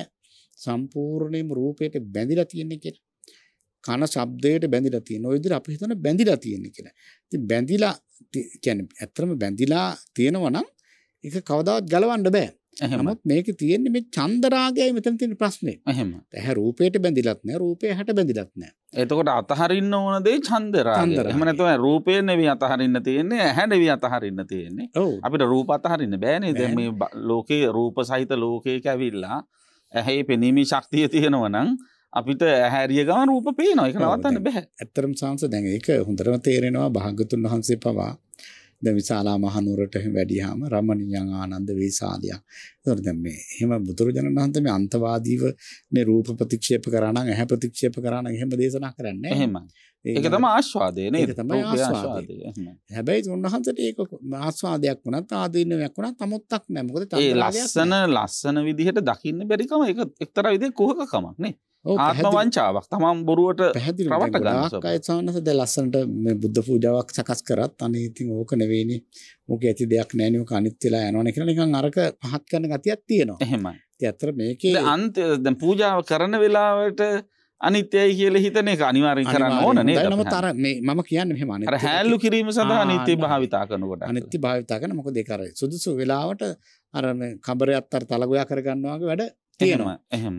සම්පූර්ණයෙන්ම රූපයට බැඳිලා තියෙන්නේ කියලා. කන ශබ්දයට බැඳිලා තියෙන. ඔය විදිහට අපි හිතන බැඳිලා තියෙන්නේ කියලා. ඉතින් බැඳිලා කියන්නේ ඇත්තටම බැඳිලා තියෙනවා නම් ඒක කවදාවත් ගලවන්න බෑ. නමුත් මේකේ තියෙන්නේ මේ චන්දරාගයයි මෙතන තියෙන ප්‍රශ්නේ. එහෙම. ඇහැ රූපයට බැඳිලත් නැහැ, රූපය හැට බැඳිලත් නැහැ. එතකොට අතහරින්න ඕන දේ චන්දරාගය. එහෙම නැත්නම් රූපය නෙවෙයි අතහරින්න තියෙන්නේ, ඇහැ නෙවෙයි අතහරින්න තියෙන්නේ. අපිට රූප අතහරින්න බෑනේ. දැන් මේ ලෝකේ රූප සහිත ලෝකයක ඇවිල්ලා ඇහැයි පෙනීමේ ශක්තිය තියෙනවනං අපිට ඇහැරිය ගමන් රූප පේනවා එක නවත්තන්න බැහැ. ඇත්තරම් සංස දැන් ඒක හොඳටම තේරෙනවා භාගතුන් වහන්සේ පවා දැන් විශාලා මහනුවරට වැඩියාම රමණීයන් ආනන්ද වේසාලියක්. ඒතකොට දැන් මේ එහෙම බුදුරජාණන් වහන්සේ මේ අන්තවාදීව මේ රූප ප්‍රතික්ෂේප කරා නම් ඇහැ ප්‍රතික්ෂේප කරා නම් එහෙම දේශනා කරන්නේ නැහැ. එහෙමයි. ඒක තමයි ආස්වාදය නේද? ඒක තමයි ආස්වාදය. හැබැයි උන්වහන්සේට ඒක ආස්වාදයක් වුණත් ආදීනයක් වුණත් අමුත්තක් නැහැ. මොකද ඒ ලස්සන ලස්සන විදිහට දකින්න බැරි කම ඒක එක්තරා විදිහේ කුහකකමක් නේ. ආත්මවංචාවක් තමන් බොරුවට පැහැදිලට ගකායසානස ද ලස්සට මේ බුද්ධ පූජාවක් සකස් කරත් අනේතින් ඕක නෙවෙේනි මොක ඇති දෙයක් නෑනෝ අනිත්වෙලා යනන කර නිකන් අරක පහත් කරන ගතියක් තියෙනවා එහෙමයි ඇතර මේක අන්ත පූජාව කරන වෙලාවට අනිත්‍යයි කියල හිතන එක අනිවාරෙන් කරන්න ඕනනේ නම තර මේ ම කියන්න හමන හැල්ලු කිරීම සඳහා නිත්‍ය භාවිතා කනකට අනිත්‍ය භාවිතා කන මොක දෙකර සුදුසු වෙලාවට අර කබරයත්තර තලගොයා කරගන්නවාගේ වැඩ තියෙනවා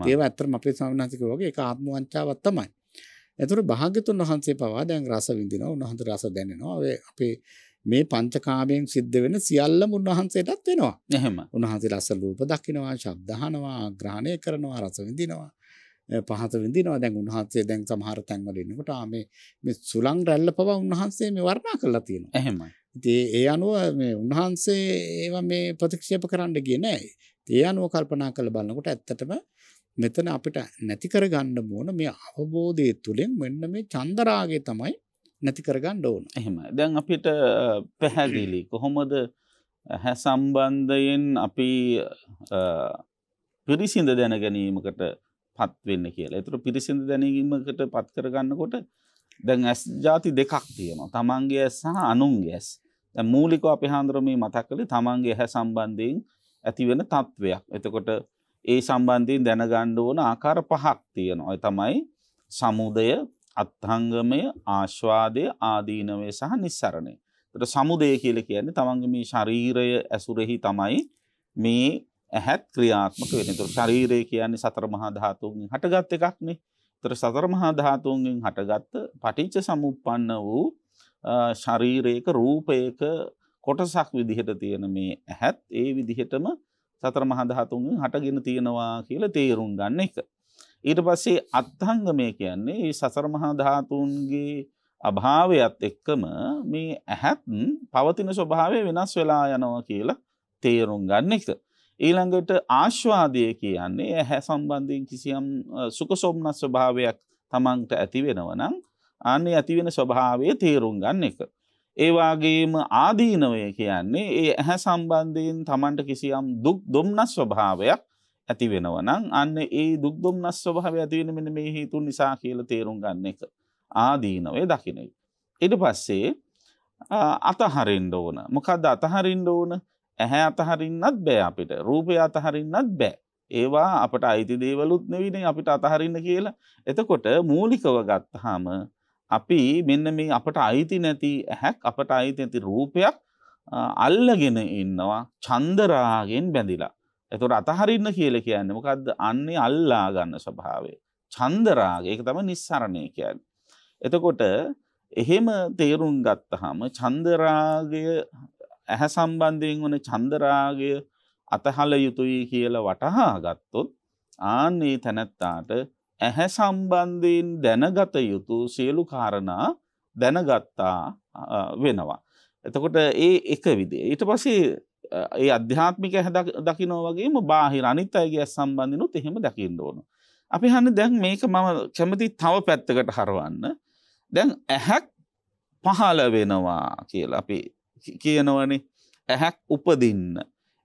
ඒව ඇත්තටම අපේ සම්මානසික වගේ ඒක ආත්ම වංචාවක් තමයි. එතකොට භාග්‍යතුන් වහන්සේ පවා දැන් රස විඳිනවා උන්වහන්සේ රස දැනෙනවා අපේ මේ පංචකාමයෙන් සිද්ධ වෙන සියල්ලම උන්වහන්සේටත් වෙනවා. එහෙම. උන්වහන්සේ රස රූප දකිනවා, ශබ්ද අහනවා, ග්‍රහණය කරනවා, රස විඳිනවා. පහත විඳිනවා දැන් උන්වහන්සේ දැන් සමහර තැන්වල ඉන්නකොට ආ මේ මේ සුලං රැල්ල පවා උන්වහන්සේ මේ වර්ණනා කරලා තියෙනවා. එහෙමයි. ඉතින් ඒ අනුව මේ උන්වහන්සේ ඒවා මේ ප්‍රතික්ෂේප කරන්න ගියේ නැහැ. ඒ අනුව කල්පනා කළ බලනකොට ඇත්තටම මෙතන අපිට නැති කරගන්න ඕන මේ අවබෝධය තුළින් මෙන්න මේ චන්දරාගය තමයි නැති කරගන්න ඕන. එහෙම. දැන් අපිට පැහැදිලි කොහොමද හැ සම්බන්ධයෙන් අපි පිරිසිඳ දැන ගැනීමකට පත්වෙන්න කියලා. එතුර පිරිසිඳ දැනීමකට පත් කරගන්නකොට දැන් ඇස් ජාති දෙකක් තියෙනවා. තමන්ගේ ඇස් සහ අනුන්ගේ ඇස්. මූලිකව අපි හාන්දුරමී මතක් කළේ තමන්ගේ හැ සම්බන්ධයෙන් ඇතිවෙන තත්ත්වයක්. එතකොට ඒ සම්බන්ධයෙන් දැනගණ්ඩ ඕන ආකාර පහක් තියෙන ඔය තමයි සමුදය අත්හංගමය ආශ්වාදය ආදීනවය සහ නිස්සරණය. තට සමුදය කියල කියන්නේ තමන්ගේ මේ ශරීරය ඇසුරෙහි තමයි මේ ඇහැත් ක්‍රියාත්මක වෙන තුර ශරීරය කියන්නේ සතර මහා ධාතුන්ගෙන් හටගත් එකක්නේ තර සතර මහා ධාතුන්ගෙන් හටගත්ත පටිච්ච සමුපන්න වූ ශරීරයක රූපයක කොටසක් විදිහට තියෙන මේ ඇහැත් ඒ විදිහටම සතර මහා ධාතුන්ගෙන් හටගෙන තියෙනවා කියලා තේරුම් ගන්න එක. ඊට පස්සේ අත්හංගමය කියන්නේ මේ සතර මහා ධාතුන්ගේ අභාවයත් එක්කම මේ ඇහත් පවතින ස්වභාවය වෙනස් වෙලා යනවා කියලා තේරුම් ගන්න එක. ඊළඟට ආශ්වාදය කියන්නේ ඇහැ සම්බන්ධයෙන් කිසියම් සුකසොම්නස් ස්වභාවයක් තමන්ට ඇතිවෙනවනම් අන්නේ ඇතිවෙන ස්වභාවය තේරුම් ගන්න එක. ඒවාගේම ආදීනවය කියන්නේ ඒ ඇහැ සම්බන්ධයෙන් තමන්ට කිසියම් දුක් දුම්නස් ස්වභාවයක් ඇති වෙනවනම් අන්න ඒ දුක් දුම්නස් ස්වභාව ඇතිවෙන මෙන මේ හිතුන් නිසා කියල තේරුම් ගන්න එක ආදීනවේ දකිනෙක්. එඩ පස්සේ අතහරින්ඩ ඕන මොකද අතහරින්ඩ ඕන ඇහැ අතහරින්නත් බෑ අපිට රූපය අතහරින්නත් බෑ ඒවා අපට අයිති දේවලුත් නෙවිනේ අපිට අතහරින්න කියලා එතකොට මූලිකව ගත්තහාම අපි මෙන්න මේ අපට අයිති නැති ඇහැක් අපට අයිති ඇති රූපයක් අල්ලගෙන ඉන්නවා චන්දරාගෙන් බැඳිලා. එතුට අතහරින්න කියල කියන්න මොකක්ද අන්නේ අල්ලා ගන්න ස්වභාවේ. චන්දරාගේ එක තම නිස්සරණය කියන්න. එතකොට එහෙම තේරුම් ගත්තහම චන්දරාගය ඇහැ සම්බන්ධයෙන් වන චන්දරාගය අතහල යුතුයි කියල වටහා ගත්තොත් ආන්නේ තැනැත්තාට ඇහැ සම්බන්ධයෙන් දැනගත යුතු සියලු කාරණා දැනගත්තා වෙනවා. එතකොට ඒ එක විදේ. ඊට පස්සේ ඒ අධ්‍යාත්මික ඇහැ දකිනෝ වගේම බාහිර අනිත් අයගේ සම්බන්ධිනුත් එහෙම දකින්න ඕන. අපි හන්න දැන් මේක මම කැමති තව පැත්තකට හරවන්න. දැන් ඇහැක් පහළ වෙනවා කියලා අපි කියනවනේ ඇහැක් උපදින්න.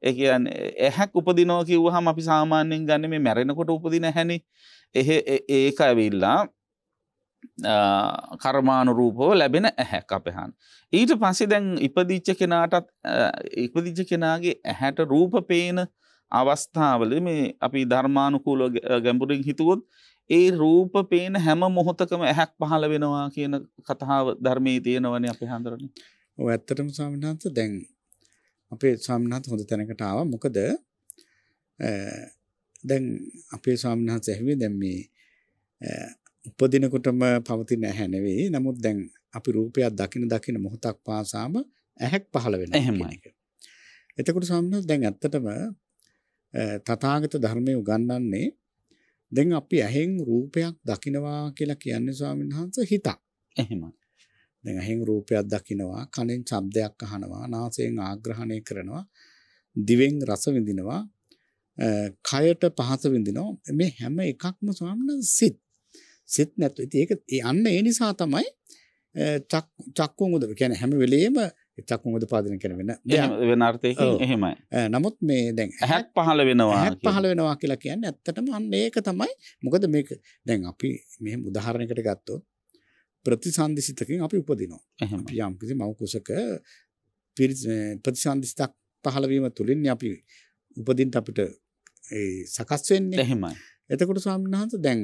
ඒකන් එහැක් උපදිනෝ කිව්වහම අපි සාමාන්‍යයෙන් ගන්න මේ මැරෙනකොට උපදින හැනි එහ ඒක ඇවිල්ලා කර්මානුරූපව ලැබෙන ඇහැක් අපහන්. ඊට පසි දැන් ඉපදිච්ච කෙනාටත් ඉපදිච්ච කෙනාගේ ඇහැට රූප පේන අවස්ථාවල මේ අපි ධර්මානුකූල ගැඹුරින් හිතුවොත් ඒ රූප පේන හැම මොහොතකම ඇහැක් පහළ වෙනවා කියන කතාව ධර්මයේ තියෙනවනේ අපි හඳරන. ඇත්තටම සාමිනාන්ත දැන් අපේ ස්වාමිනාත් හොඳ තැනකට ආවා මොකද දැන් අපේ ස්වාමිනාත් ඇහුවේ දැන් මේ උපදිනකොටම පවතින ඇහැ නෙවෙයි නමුත් දැන් අපි රූපයක් දකින දකින මොහොතක් පාසාම ඇහැක් පහළ වෙනවා එහෙමයි එතකොට ස්වාමිනාත් දැන් ඇත්තටම තථාගත ධර්මයේ උගන්වන්නේ දැන් අපි ඇහෙන් රූපයක් දකිනවා කියලා කියන්නේ ස්වාමීන් වහන්සේ හිතක් එහෙමයි දැන් අහෙන් රූපයක් දකිනවා කනෙන් ශබ්දයක් අහනවා නාසයෙන් ආග්‍රහණය කරනවා දිවෙන් රස විඳිනවා කයට පහස විඳිනවා මේ හැම එකක්ම ස්වාමීන් සිත් සිත් නැතු ඉතින් ඒක යන්න ඒ නිසා තමයි චක් චක්කුන් උදව කියන්නේ හැම වෙලෙම චක්කුන් උදපාදින කියන වෙන වෙන අර්ථයකින් එහෙමයි. නමුත් මේ දැන් ඇහක් පහළ වෙනවා ඇහක් පහළ වෙනවා කියලා කියන්නේ ඇත්තටම අන්න ඒක තමයි. මොකද මේක දැන් අපි මෙහෙම උදාහරණයකට ගත්තොත් ප්‍රතිසන්දිසිතකින් අපි උපදිනවා. අපි යම් කිසි මව කුසක ප්‍රතිසන්දිසිතක් පහළ වීම තුලින් අපි උපදින්න අපිට ඒ සකස් වෙන්නේ. එහෙමයි. එතකොට ස්වාමීන් වහන්සේ දැන්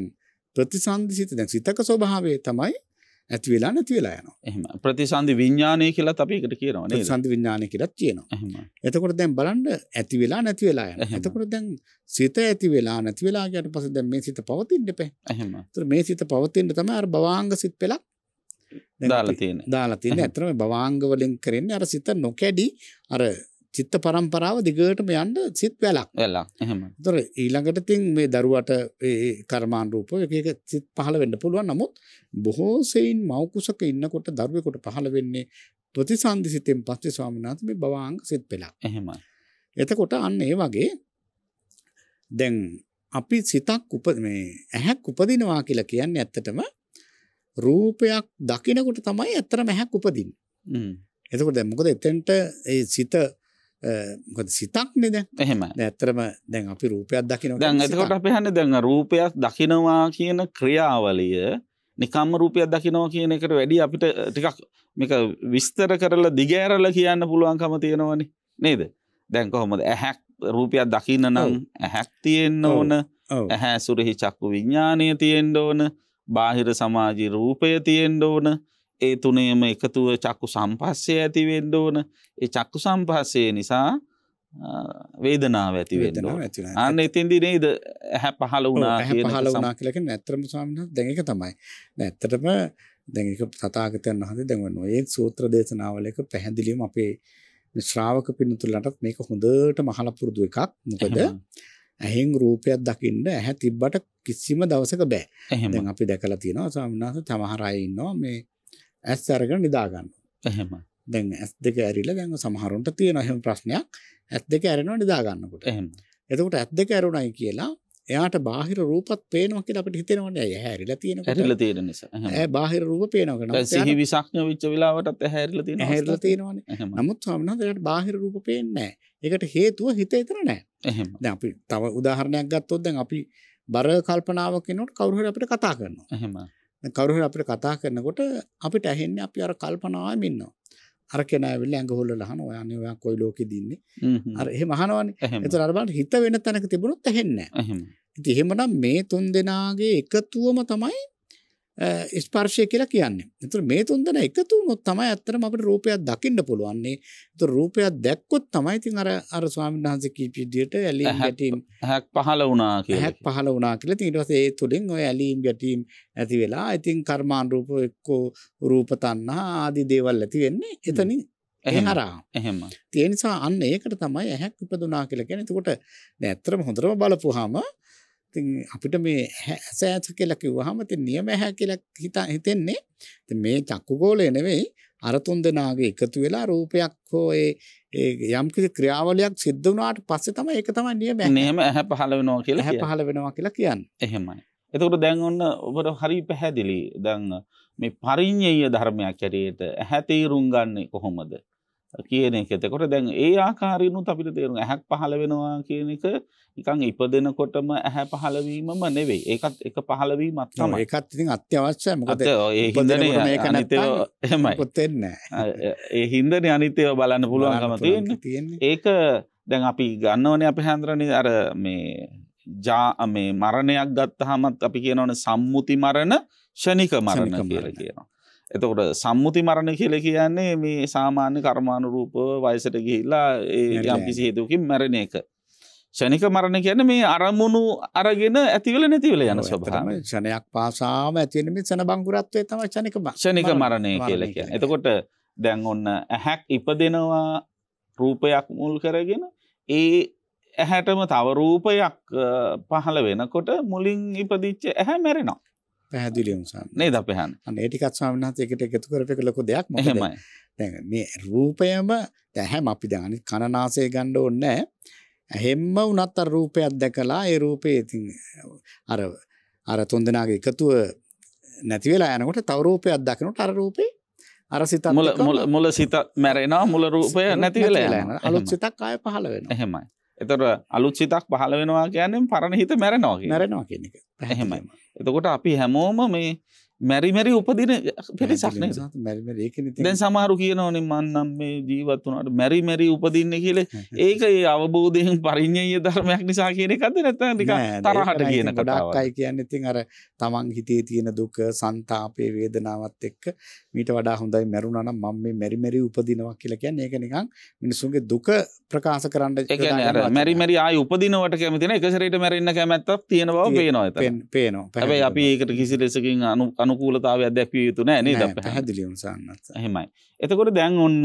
ප්‍රතිසන්දිසිත දැන් සිතක ස්වභාවය තමයි ඇති වෙලා නැති වෙලා යනවා. එහෙම. ප්‍රතිසන්දි විඥානය කියලා අපි ඒකට කියනවා නේද? ප්‍රතිසන්දි විඥානය කියලාත් කියනවා. එහෙම. එතකොට දැන් බලන්න ඇති වෙලා නැති වෙලා යනවා. එතකොට දැන් සිත ඇති වෙලා නැති වෙලා ගියට පස්සේ දැන් මේ සිත පවතින්න එපා. එහෙම. ඒතර මේ සිත පවතින්න තමයි අර භවාංග සිත් පෙළක් දාලා තියෙන දාලා තියෙන ඇත්තම භවාංග වලින් කරන්නේ අර සිත නොකැඩි අර චිත්ත පරම්පරාව දිගටම යන්න සිත් වැලක් වෙලා එහෙම. ඒතර ඊළඟට තින් මේ දරුවට ඒ කර්මාන් රූප එක එක සිත් පහළ වෙන්න පුළුවන්. නමුත් බොහෝ සෙයින් මව කුසක ඉන්නකොට දරුවෙකුට පහළ වෙන්නේ ප්‍රතිසන්දි සිතෙන් පස්සේ ස්වාමීන් වහන්සේ මේ භවාංග සිත් වෙලා. එහෙමයි. එතකොට අන්න ඒ වගේ දැන් අපි සිතක් උප මේ ඇහැක් උපදිනවා කියලා කියන්නේ ඇත්තටම රූපයක් දකිනකොට තමයි ඇත්තට මැහැක් උපදින්නේ. එතකොට දැන් මොකද එතෙන්ට ඒ සිත මොකද සිතක් නේද? එහෙමයි. දැන් ඇත්තටම දැන් අපි රූපයක් දකිනවා. දැන් එතකොට අපි හන්නේ දැන් රූපයක් දකිනවා කියන ක්‍රියාවලිය නිකම්ම රූපයක් දකිනවා කියන එකට වැඩි අපිට ටිකක් මේක විස්තර කරලා දිගෑරලා කියන්න පුළුවන්කම තියෙනවනේ නේද? දැන් කොහොමද ඇහැක් රූපයක් දකින්න නම් ඇහැක් තියෙන්න ඕන. ඇහැ සුරෙහි චක්කු විඥානය තියෙන්න ඕන. බාහිර සමාජී රූපය තියෙන්ඩ ඕන ඒ තුනේම එකතුව චක්කු සම්පස්සය ඇතිවෙන්ඩ ඕන ඒ චක්කු සම්පහසය නිසා වේදනාව ඇති වේදන අන්න ඉතින්දි නේද ඇහැ පහල වුණා පහල වනා කියලක නැත්‍රම සාමන දැක තමයි නැත්තටම දැක සතාගතයන් වහද දැව නොඒත් සූත්‍ර දේශනාවලක පැහැදිලීම අපේ ශ්‍රාවක පිනතුලටත් මේක හොඳට මහල පුරුදු එකක් මොකද ඇහෙන් රූපයක් දකින්න ඇහැ තිබ්බට කිසිම දවසක බෑ. දැන් අපි දැකලා තියෙනවා ස්වාමීන් වහන්සේ තමහර අය ඉන්නවා මේ ඇස් අරගෙන නිදා ගන්නවා. එහෙම. දැන් ඇස් දෙක ඇරිලා දැන් සමහරුන්ට තියෙන එහෙම ප්‍රශ්නයක් ඇස් දෙක ඇරෙනවා නිදා ගන්නකොට. එහෙම. එතකොට ඇස් දෙක ඇරුණයි කියලා එයාට බාහිර රූපත් පේනවා කියලා අපිට හිතෙනවනේ ඇයි හැරිලා තියෙනකොට හැරිලා තියෙන නිසා ඈ බාහිර රූප පේනවා නේද සිහි විසක්ඥ වෙච්ච වෙලාවටත් හැරිලා තියෙනවා හැරිලා තියෙනවනේ නමුත් ස්වාමීනාද එයාට බාහිර රූප පේන්නේ නැහැ ඒකට හේතුව හිතේ එතන නැහැ එහෙම දැන් අපි තව උදාහරණයක් ගත්තොත් දැන් අපි බර කල්පනාවක් වෙනකොට කවුරු හරි අපිට කතා කරනවා. එහෙම. දැන් කවුරු හරි අපිට කතා කරනකොට අපිට ඇහෙන්නේ අපි අර කල්පනාවෙම ඉන්නවා. අර කෙනා ඇවිල්ලා ඇඟ හොල්ලලා අහන ඔයා අනේ ඔයා කොයි ලෝකෙද ඉන්නේ? අර එහෙම අහනවනේ. ඒතර අර බලන්න හිත වෙන තැනක තිබුණොත් ඇහෙන්නේ නැහැ. එහෙම. ඉතින් එහෙමනම් මේ තුන් දෙනාගේ එකතුවම තමයි ස්පර්ශය කියලා කියන්නේ. එතකොට මේ තුන් දෙනා එකතු වුණොත් තමයි ඇත්තටම අපිට රූපයක් දකින්න පුළුවන්නේ. එතකොට රූපයක් දැක්කොත් තමයි ඉතින් අර අර ස්වාමීන් වහන්සේ කියපු විදිහට ඇලීම් ගැටීම් හැක් පහල වුණා කියලා. හැක් පහල වුණා කියලා. ඉතින් ඊට පස්සේ ඒ තුලින් ওই ඇලීම් ගැටීම් ඇති වෙලා ඉතින් කර්මානුරූප එක්කෝ රූප තණ්හා ආදී දේවල් ඇති වෙන්නේ. එතනින් එහරා එහෙම තියෙනසා අන්න ඒකට තමයි ඇහැක් උපදුනා කියලා කියන්නේ. එතකොට දැන් ඇත්තටම හොඳටම බලපුවාම ඉතින් අපිට මේ ඇසෑස කියලා කිව්වහම ඉතින් නියම ඇහැ කියලා හිතෙන්නේ. ඉතින් මේ චක්කුගෝලය නෙවෙයි අර තුන්දෙනාගේ එකතු වෙලා රූපයක් හෝ ඒ යම් කිසි ක්‍රියාවලියක් සිද්ධ වුණාට පස්සේ තමයි ඒක තමයි නියම ඇහැ. නියම ඇහැ පහළ වෙනවා කියලා කියන්නේ. ඇහැ පහළ වෙනවා කියලා කියන්නේ. එහෙමයි. එතකොට දැන් ඔන්න ඔබට හරි පැහැදිලි. දැන් මේ පරිඤ්ඤය ධර්මයක් හැටියට ඇහැ තේරුම් ගන්නේ කොහොමද? කියන එක එතකොට දැන් ඒ ආකාරයනුත් අපිට තේරුම් ඇහැක් පහළ වෙනවා කියන එක නිකන් ඉපදෙනකොටම ඇහැ පහළවීමම නෙවෙයි. ඒකත් එක පහළවීමක් තමයි. ඒකත් ඉතින් අත්‍යවශ්‍යයි. මොකද ඒ හින්දනේ මේක නැත්නම් එහෙමයි. පොතෙන්නේ නැහැ. ඒ හින්දනේ අනිත්‍යව බලන්න පුළුවන්කම තියෙන්නේ. ඒක දැන් අපි ගන්නවනේ අපේ හැන්දරනේ අර මේ ජා මේ මරණයක් ගත්තහමත් අපි කියනවනේ සම්මුති මරණ ෂණික මරණ කියලා කියනවා. එතකොට සම්මුති මරණ කියල කියන්නේ මේ සාමාන්‍ය කර්මානුරූප වයසට ගිහිල්ලා ඒ යම්කිසි හේතුකින් මැරණ එක. ෂණික මරණ කියන මේ අරමුණු අරගෙන ඇතිවල නැතිවල යන ස්වභාව ෂණයක් පාසාම ඇතිනම සන බංගුරත්වය තම ෂණික ෂණික මරණය කියල කිය එතකොට දැන් ඔන්න ඇහැක් ඉපදෙනවා රූපයක් මුල් කරගෙන ඒ ඇහැටම තව රූපයක් පහළ වෙනකොට මුලින් ඉපදිච්ච ඇහැ මැරෙනවා පැහැදිලි වුණා නේද අපේ හන් අනේ ටිකක් ස්වාමීන් වහන්සේ එකට එකතු කරපේක ලොකු දෙයක් මොකද එහෙමයි දැන් මේ රූපයම දැන් හැම අපි දැන් අනිත් කනනාසය ගන්න ඕනේ හැම්ම වුණත් අර රූපයක් දැකලා ඒ රූපේ ඉතින් අර අර තුන්දෙනාගේ එකතුව නැති වෙලා යනකොට තව රූපයක් දකිනකොට අර රූපේ අර සිත මුල මුල සිත මැරෙනවා මුල රූපය නැති වෙලා යනවා අලුත් සිතක් ආය පහළ වෙනවා එහෙමයි එතොට අලුත් සිතක් පහළ වෙනවා ගැනම් පරණ හිත මැරෙනවා මැරෙනවා කියෙනෙක පැහැමයි එතකොට අපි හැමෝම මේ මැරිමැරි උපදින පිරිසක්න දැන් සමාරු කියනවන මන්නම් මේ ජීවත් වනට මැරිමැරි උපදින්න කියල ඒක ඒ අවබෝධයෙන් පරිින්ඥය ධර්මයක් නිසා කියන කද නැත තරහට කියන කඩක්යි කියන්න ඉතින් අර තමන් හිතේ තියෙන දුක සන්තාපය වේදනාවත් එක්ක මීට වඩා හොඳයි මැරුණනම් මම මේ මැරිමැරි උපදිනවා කියලා කියන්න ඒක නිකං මිනිසුන්ගේ දුක ප්‍රකාශ කරන්න මැරිමැරි ආය උපදිනවට කැමතින එකසරට මැරන්න කැමැත්තක් තියෙනවා පේනවා පේනවා පැබයි අපි ඒකට කිසි ලෙසකින් අනු අනු අනුකූලතාව අදැක්විය යුතු නෑ නේ පැහැදිලියම් සන්නත් හෙමයි. එතකොට දැන් ඔන්න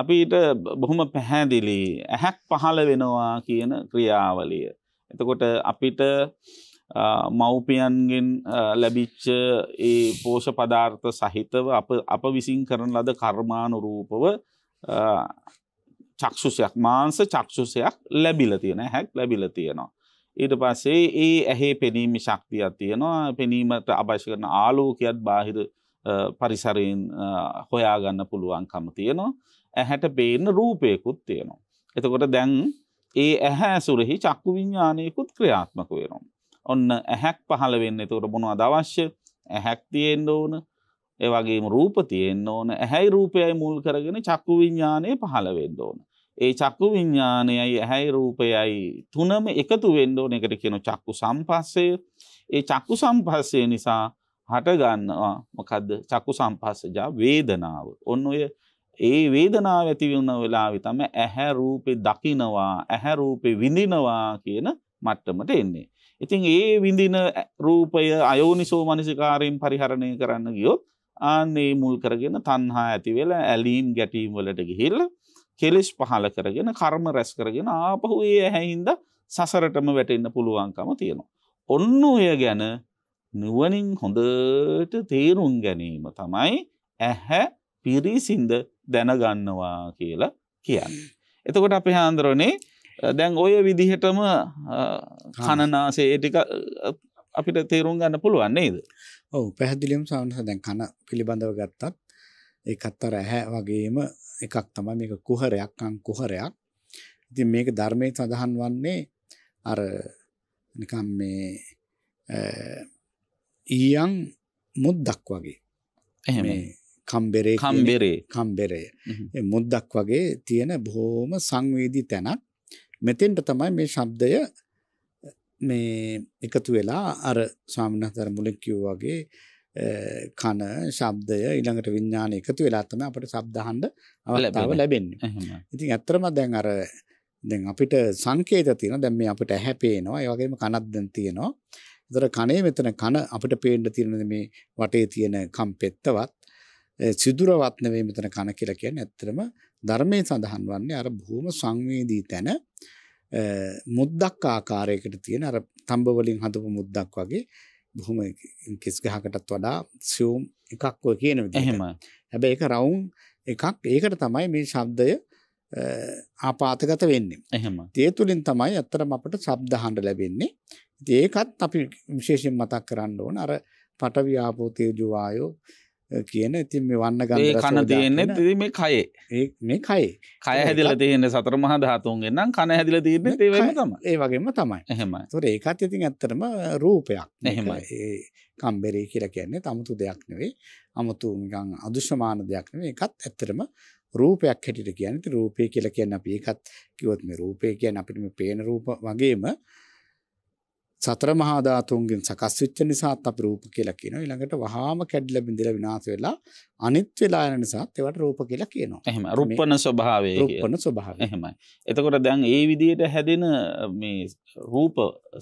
අපිට බොහොම පැහැදිලි ඇහැක් පහළ වෙනවා කියන ක්‍රියාවලිය. එතකොට අපිට මව්පියන්ගෙන් ලැබිච්ච ඒ පෝෂ පදාර්ථ සහිතව අප විසින් කරන ලද කර්මානුරූපව චක්ෂුසයක් මාංස චක්ෂුසයක් ලැබිල තියෙන හැක් ලැබිල තියෙනවා. ඊට පස්සේ ඒ ඇහේ පෙනීම ශක්තියක් තියෙනවා පෙනීමට අවශ්‍ය කරන ආලෝකයක් බාහිර පරිසරයෙන් හොයාගන්න පුළුවන්කම තියෙනවා ඇහැට පේන රූපයකුත් තියෙනවා. එතකොට දැන් ඒ ඇහැ සුරෙහි චක්කු විඤ්ඥානයකුත් ක්‍රියාත්මක වෙනවා. ඔන්න ඇහැක් පහළ වෙන්න එතකට බොනවා දවශ්‍ය ඇහැක් තියෙන්ඩ ඕන ඒවගේ රූප තියෙන් ඕන ඇහැයි රූපයයි මුල් කරගෙන චක්කු විඤ්ඥානය පහළ වෙන්න ඕන. ඒ චක්කු විඤ්ඥානයයි ඇහැයි රූපයයි තුනම එකතු වෙන්ඩෝ එකට කියන චක්කු සම්පස්සය ඒ චක්කු සම්පස්සය නිසා හටගන්නවා මොකදද චක්කු සම්පස්සජා වේදනාව ඔන්න ඔය ඒ වේදනාව ඇතිවන්න වෙලා විතම ඇහැ රූපෙ දකිනවා ඇහැ රූපෙ විඳිනවා කියන මට්ටමට එන්නේ. ඉතින් ඒ විඳින රූපය අයෝනිසෝ මනසිකාරයෙන් පරිහරණය කරන්න ගියොත් ආන්නේ මුල් කරගෙන තන්හා ඇතිවෙලා ඇලීම් ගැටීම් වලට ගිහිල්ලා කෙලෙස් පහල කරගෙන කර්ම රැස් කරගෙන ආපහු ඒ හැයින්ද සසරටම වැටෙන්න පුළුවන්කම තියෙනවා. ඔන්න ඔය ගැන නුවනින් හොඳට තේරුම් ගැනීම තමයි ඇහැ පිරිසින්ද දැනගන්නවා කියලා කියන්න. එතකොට අපි හාන්දරනේ දැන් ඔය විදිහටම කණනාසේ ටික අපිට තේරුම් ගන්න පුළුවන් නේද. ඔවු පැහැදිලියම් සවන්හ දැන් කන පිළිබඳව ගත්තත් ඒකත් අර ඇහැ වගේම එකක් තමයි මේක කුහරයක් අං කුහරයක්. ඉතින් මේක ධර්මයේ සඳහන් වන්නේ අර නිකම් මේ ඊයන් මුද්දක් වගේ. එහෙම කම්බරේ කම්බරේ කම්බරේ. මේ මුද්දක් වගේ තියෙන බොහොම සංවේදී තැනක්. මෙතෙන්ට තමයි මේ ශබ්දය මේ එකතු වෙලා අර ස්වාමීන් වහන්සේ මුලින් කිව්වා වගේ කන ශබ්දය ඊළඟට විඥාන එකතු වෙලා තමයි අපිට ශබ්ද අහන්න අවස්ථාව ලැබෙන්නේ. ඉතින් ඇත්තම දැන් අර දැන් අපිට සංකේත තියෙනවා. දැන් මේ අපිට ඇහැ පේනවා. ඒ වගේම කනක් දැන් තියෙනවා. ඒතර කනේ මෙතන කන අපිට පේන්න තියෙන මේ වටේ තියෙන කම්පෙත්තවත් සිදුරවත් නෙවෙයි මෙතන කන කියලා කියන්නේ. ඇත්තම ධර්මයේ සඳහන් වන්නේ අර බොහොම සංවේදී තැන මුද්දක් ආකාරයකට තියෙන අර තඹ වලින් හදපු මුද්දක් වගේ බොහොම කිස් ගහකටත් වඩා සියුම් එකක් ඔය කියන විදිහට. එහෙම. හැබැයි ඒක රවුම් එකක්. ඒකට තමයි මේ ශබ්දය ආපාතගත වෙන්නේ. එහෙම. ඒ තුලින් තමයි ඇත්තටම අපිට ශබ්ද අහන්න ලැබෙන්නේ. ඒකත් අපි විශේෂයෙන් මතක් කරන්න ඕන අර පටවියාපෝ තේජෝ වායෝ කියන ඉතින් මේ වන්න ගන්ධ කන තියෙන්නේ මේ කයේ ඒ මේ කයේ කය හැදිලා තියෙන්නේ සතර මහා ධාතුන්ගෙන් නම් කන හැදිලා තියෙන්නේ ඒ වගේම තමයි ඒ වගේම තමයි එහෙමයි ඒතොර ඒකත් ඉතින් ඇත්තටම රූපයක් එහෙමයි ඒ කම්බරේ කියලා කියන්නේ 아무තු දෙයක් නෙවෙයි 아무තු නිකන් අදුෂ්‍යමාන දෙයක් නෙවෙයි ඒකත් ඇත්තටම රූපයක් හැටියට කියන්නේ ඉතින් රූපය කියලා කියන්නේ අපි ඒකත් කිව්වොත් මේ රූපය කියන්නේ අපිට මේ පේන රූප වගේම සතර මහා ධාතුන්ගෙන් සකස් වෙච්ච නිසාත් අපි රූප කියලා කියනවා. ඊළඟට වහාම කැඩිලා බිඳිලා විනාශ වෙලා අනිත් වෙලා යන නිසාත් ඒවට රූප කියලා කියනවා. එහෙම. රුප්පන ස්වභාවය කියලා. රුප්පන ස්වභාවය. එහෙමයි. එතකොට දැන් ඒ විදිහට හැදෙන මේ රූප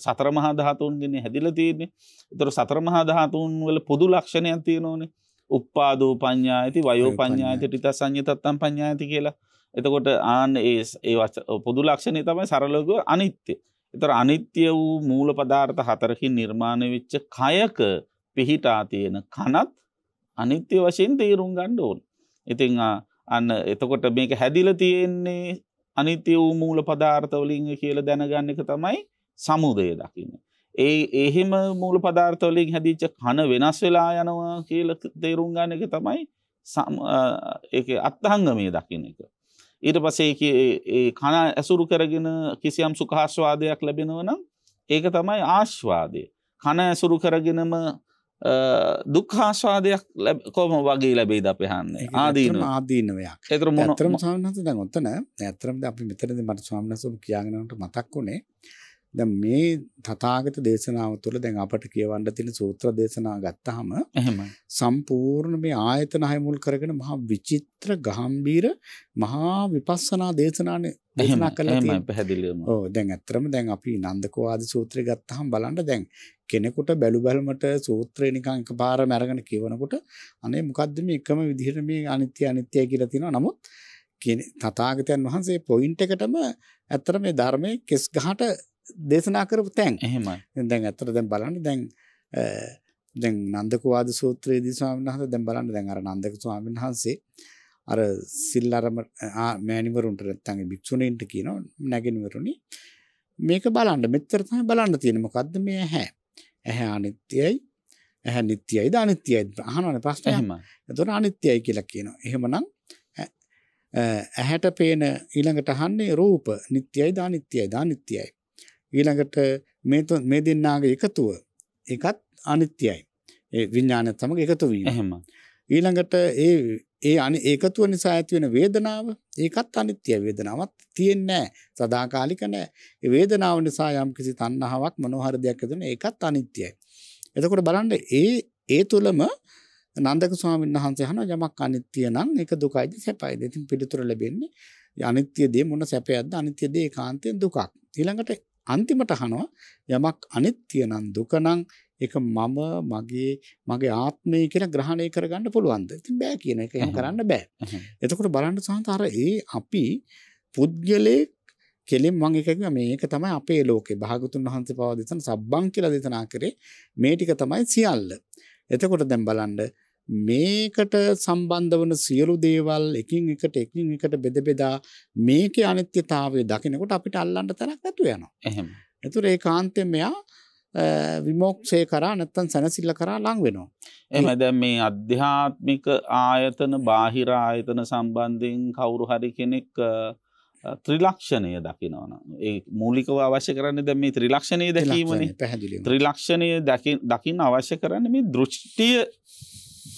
සතර මහා ධාතුන්ගෙන් හැදිලා තියෙන්නේ. ඒතර සතර මහා ධාතුන් වල පොදු ලක්ෂණයක් තියෙනෝනේ. උප්පාදෝ පඤ්ඤායති වයෝ පඤ්ඤායති ඨිත සංයතත්තම් පඤ්ඤායති කියලා. එතකොට ආන් ඒ ඒ පොදු ලක්ෂණය තමයි සරලව අනිත්‍ය. එතර අනිත්‍ය වූ මූල පදාර්ථ හතරකින් නිර්මාණය වෙච්ච කයක පිහිටා තියෙන කනත් අනිත්‍ය වශයෙන් තේරුම් ගණ්ඩ ඕන්. ඉතිං අන්න එතකොට මේක හැදිල තියෙන්නේ අනිත්‍ය වූ මූල පදාර්ථවලින් කියල දැනගන්න එක තමයි සමුදය දකින්න. ඒ එහෙම මූල පදාර්ථවලින් හැදිච්ච කන වෙනස් වෙලා යනවා කියල තේරුම් ගන්න එක තමයි අත්තහංගමය දකින එක. ඊට පසේ කණ ඇසුරු කරගෙන කිසියම් සුකාශ්වාදයක් ලැබෙනවනම් ඒක තමයි ආශ්වාදය කණ ඇසුරු කරගෙනම දුක්හාස්වාදයක් කෝම වගේ ලැබේද අපහන්න ආදීන ආදීනවයක් එතර මොනතරම සාහනස දැන් ඔත්තන ඇතරම අපි මෙතරද මට ස්වාමනසුම් කියාගෙනට මතක් වුණේ දැන් මේ තථාගත දේශනාව තුළ දැන් අපට කියවන්න තියෙන සූත්‍ර දේශනා ගත්තාම එහෙමයි සම්පූර්ණ මේ ආයතන හය මුල් කරගෙන මහා විචිත්‍ර ගාම්භීර මහා විපස්සනා දේශනානේ දේශනා කළා තියෙනවා පැහැදිලිවම ඔව් දැන් ඇත්තටම දැන් අපි නන්දකෝවාද සූත්‍රය ගත්තාම බලන්න දැන් කෙනෙකුට බැලු බැලමට සූත්‍රය නිකන් එකපාරම අරගෙන කියවනකොට අනේ මොකද්ද මේ එකම විදිහට මේ අනිත්‍ය අනිත්‍ය කියලා තියෙනවා නමුත් තථාගතයන් වහන්සේ පොයින්ට් එකටම ඇත්තට මේ ධර්මයේ කෙස් ගහට දේශනා කරපු තැන්. එහෙමයි. දැන් අතට දැන් බලන්න දැන් දැන් නන්දකවාද සූත්‍රයේදී ස්වාමීන් වහන්සේ දැන් බලන්න දැන් අර නන්දක ස්වාමීන් වහන්සේ අර සිල්ලරම මෑණිවරුන්ට නැත්තම් භික්ෂුණීන්ට කියනවා නැගිනවරුනි මේක බලන්න මෙච්චර තමයි බලන්න තියෙන්නේ මොකද්ද මේ ඇහැ ඇහැ අනිත්‍යයි ඇහැ නිට්ටයයිද අනිත්‍යයිද අහනවනේ ප්‍රශ්නේ එහෙමයි එතකොට අනිත්‍යයි කියලා කියනවා එහෙමනම් ඇහැට පේන ඊළඟට අහන්නේ රූප නිට්ටයයිද අනිත්‍යයිද අනිත්‍යයි ඊළඟට මේ මේ දෙන්නාගේ එකතුව එකත් අනිත්‍යයි. ඒ විඥානය සමග එකතු වීම. එහෙම. ඊළඟට ඒ ඒ අනි ඒකතුව නිසා ඇති වෙන වේදනාව ඒකත් අනිත්‍ය වේදනාවක් තියෙන්නේ නැහැ සදාකාලික නැහැ ඒ වේදනාව නිසා යම්කිසි තණ්හාවක් මොනෝහර දෙයක් ඇති වෙන ඒකත් අනිත්‍යයි එතකොට බලන්න ඒ ඒ තුලම නන්දක ස්වාමීන් වහන්සේ අහන යමක් අනිත්‍ය නම් ඒක දුකයිද සැපයිද ඉතින් පිළිතුර ලැබෙන්නේ අනිත්‍ය දේ මොන සැපයක්ද අනිත්‍ය දේ ඒකාන්තයෙන් දුකක් ඊළඟට අන්තිමට අහනවා යමක් අනිත්‍ය නම් දුක නම් ඒක මම මගේ මගේ ආත්මය කියලා ග්‍රහණය කරගන්න පුළුවන්ද? ඉතින් බෑ කියන එක එහෙම කරන්න බෑ. එතකොට බලන්න සාන්ත අර ඒ අපි පුද්ගලයේ කෙලින් මම එක කිව්වා මේක තමයි අපේ ලෝකේ භාගතුන් වහන්සේ පවා දෙතන සබ්බං කියලා දේශනා කරේ මේ ටික තමයි සියල්ල. එතකොට දැන් බලන්න මේකට සම්බන්ධ වන සියලු දේවල් එකින් එකට එකින් එකට බෙද බෙදා මේකේ අනිත්‍යතාවය දකිනකොට අපිට අල්ලන්න තැනක් නැතුව යනවා. එහෙම. ඒතර ඒ කාන්තෙන් මෙයා විමෝක්ෂය කරා නැත්තම් සැනසෙල්ල කරා ලං වෙනවා. එහෙම දැන් මේ අධ්‍යාත්මික ආයතන බාහිර ආයතන සම්බන්ධයෙන් කවුරු හරි කෙනෙක් ත්‍රිලක්ෂණය දකිනවන ඒ මූලිකව අවශ්‍ය කරන්න ද මේ ත්‍රිලක්ෂණය දැකීමන පැහැදිලි ත්‍රිලක්ෂණය දකිින් අවශ්‍ය කරන්න මේ දෘෂ්ටිය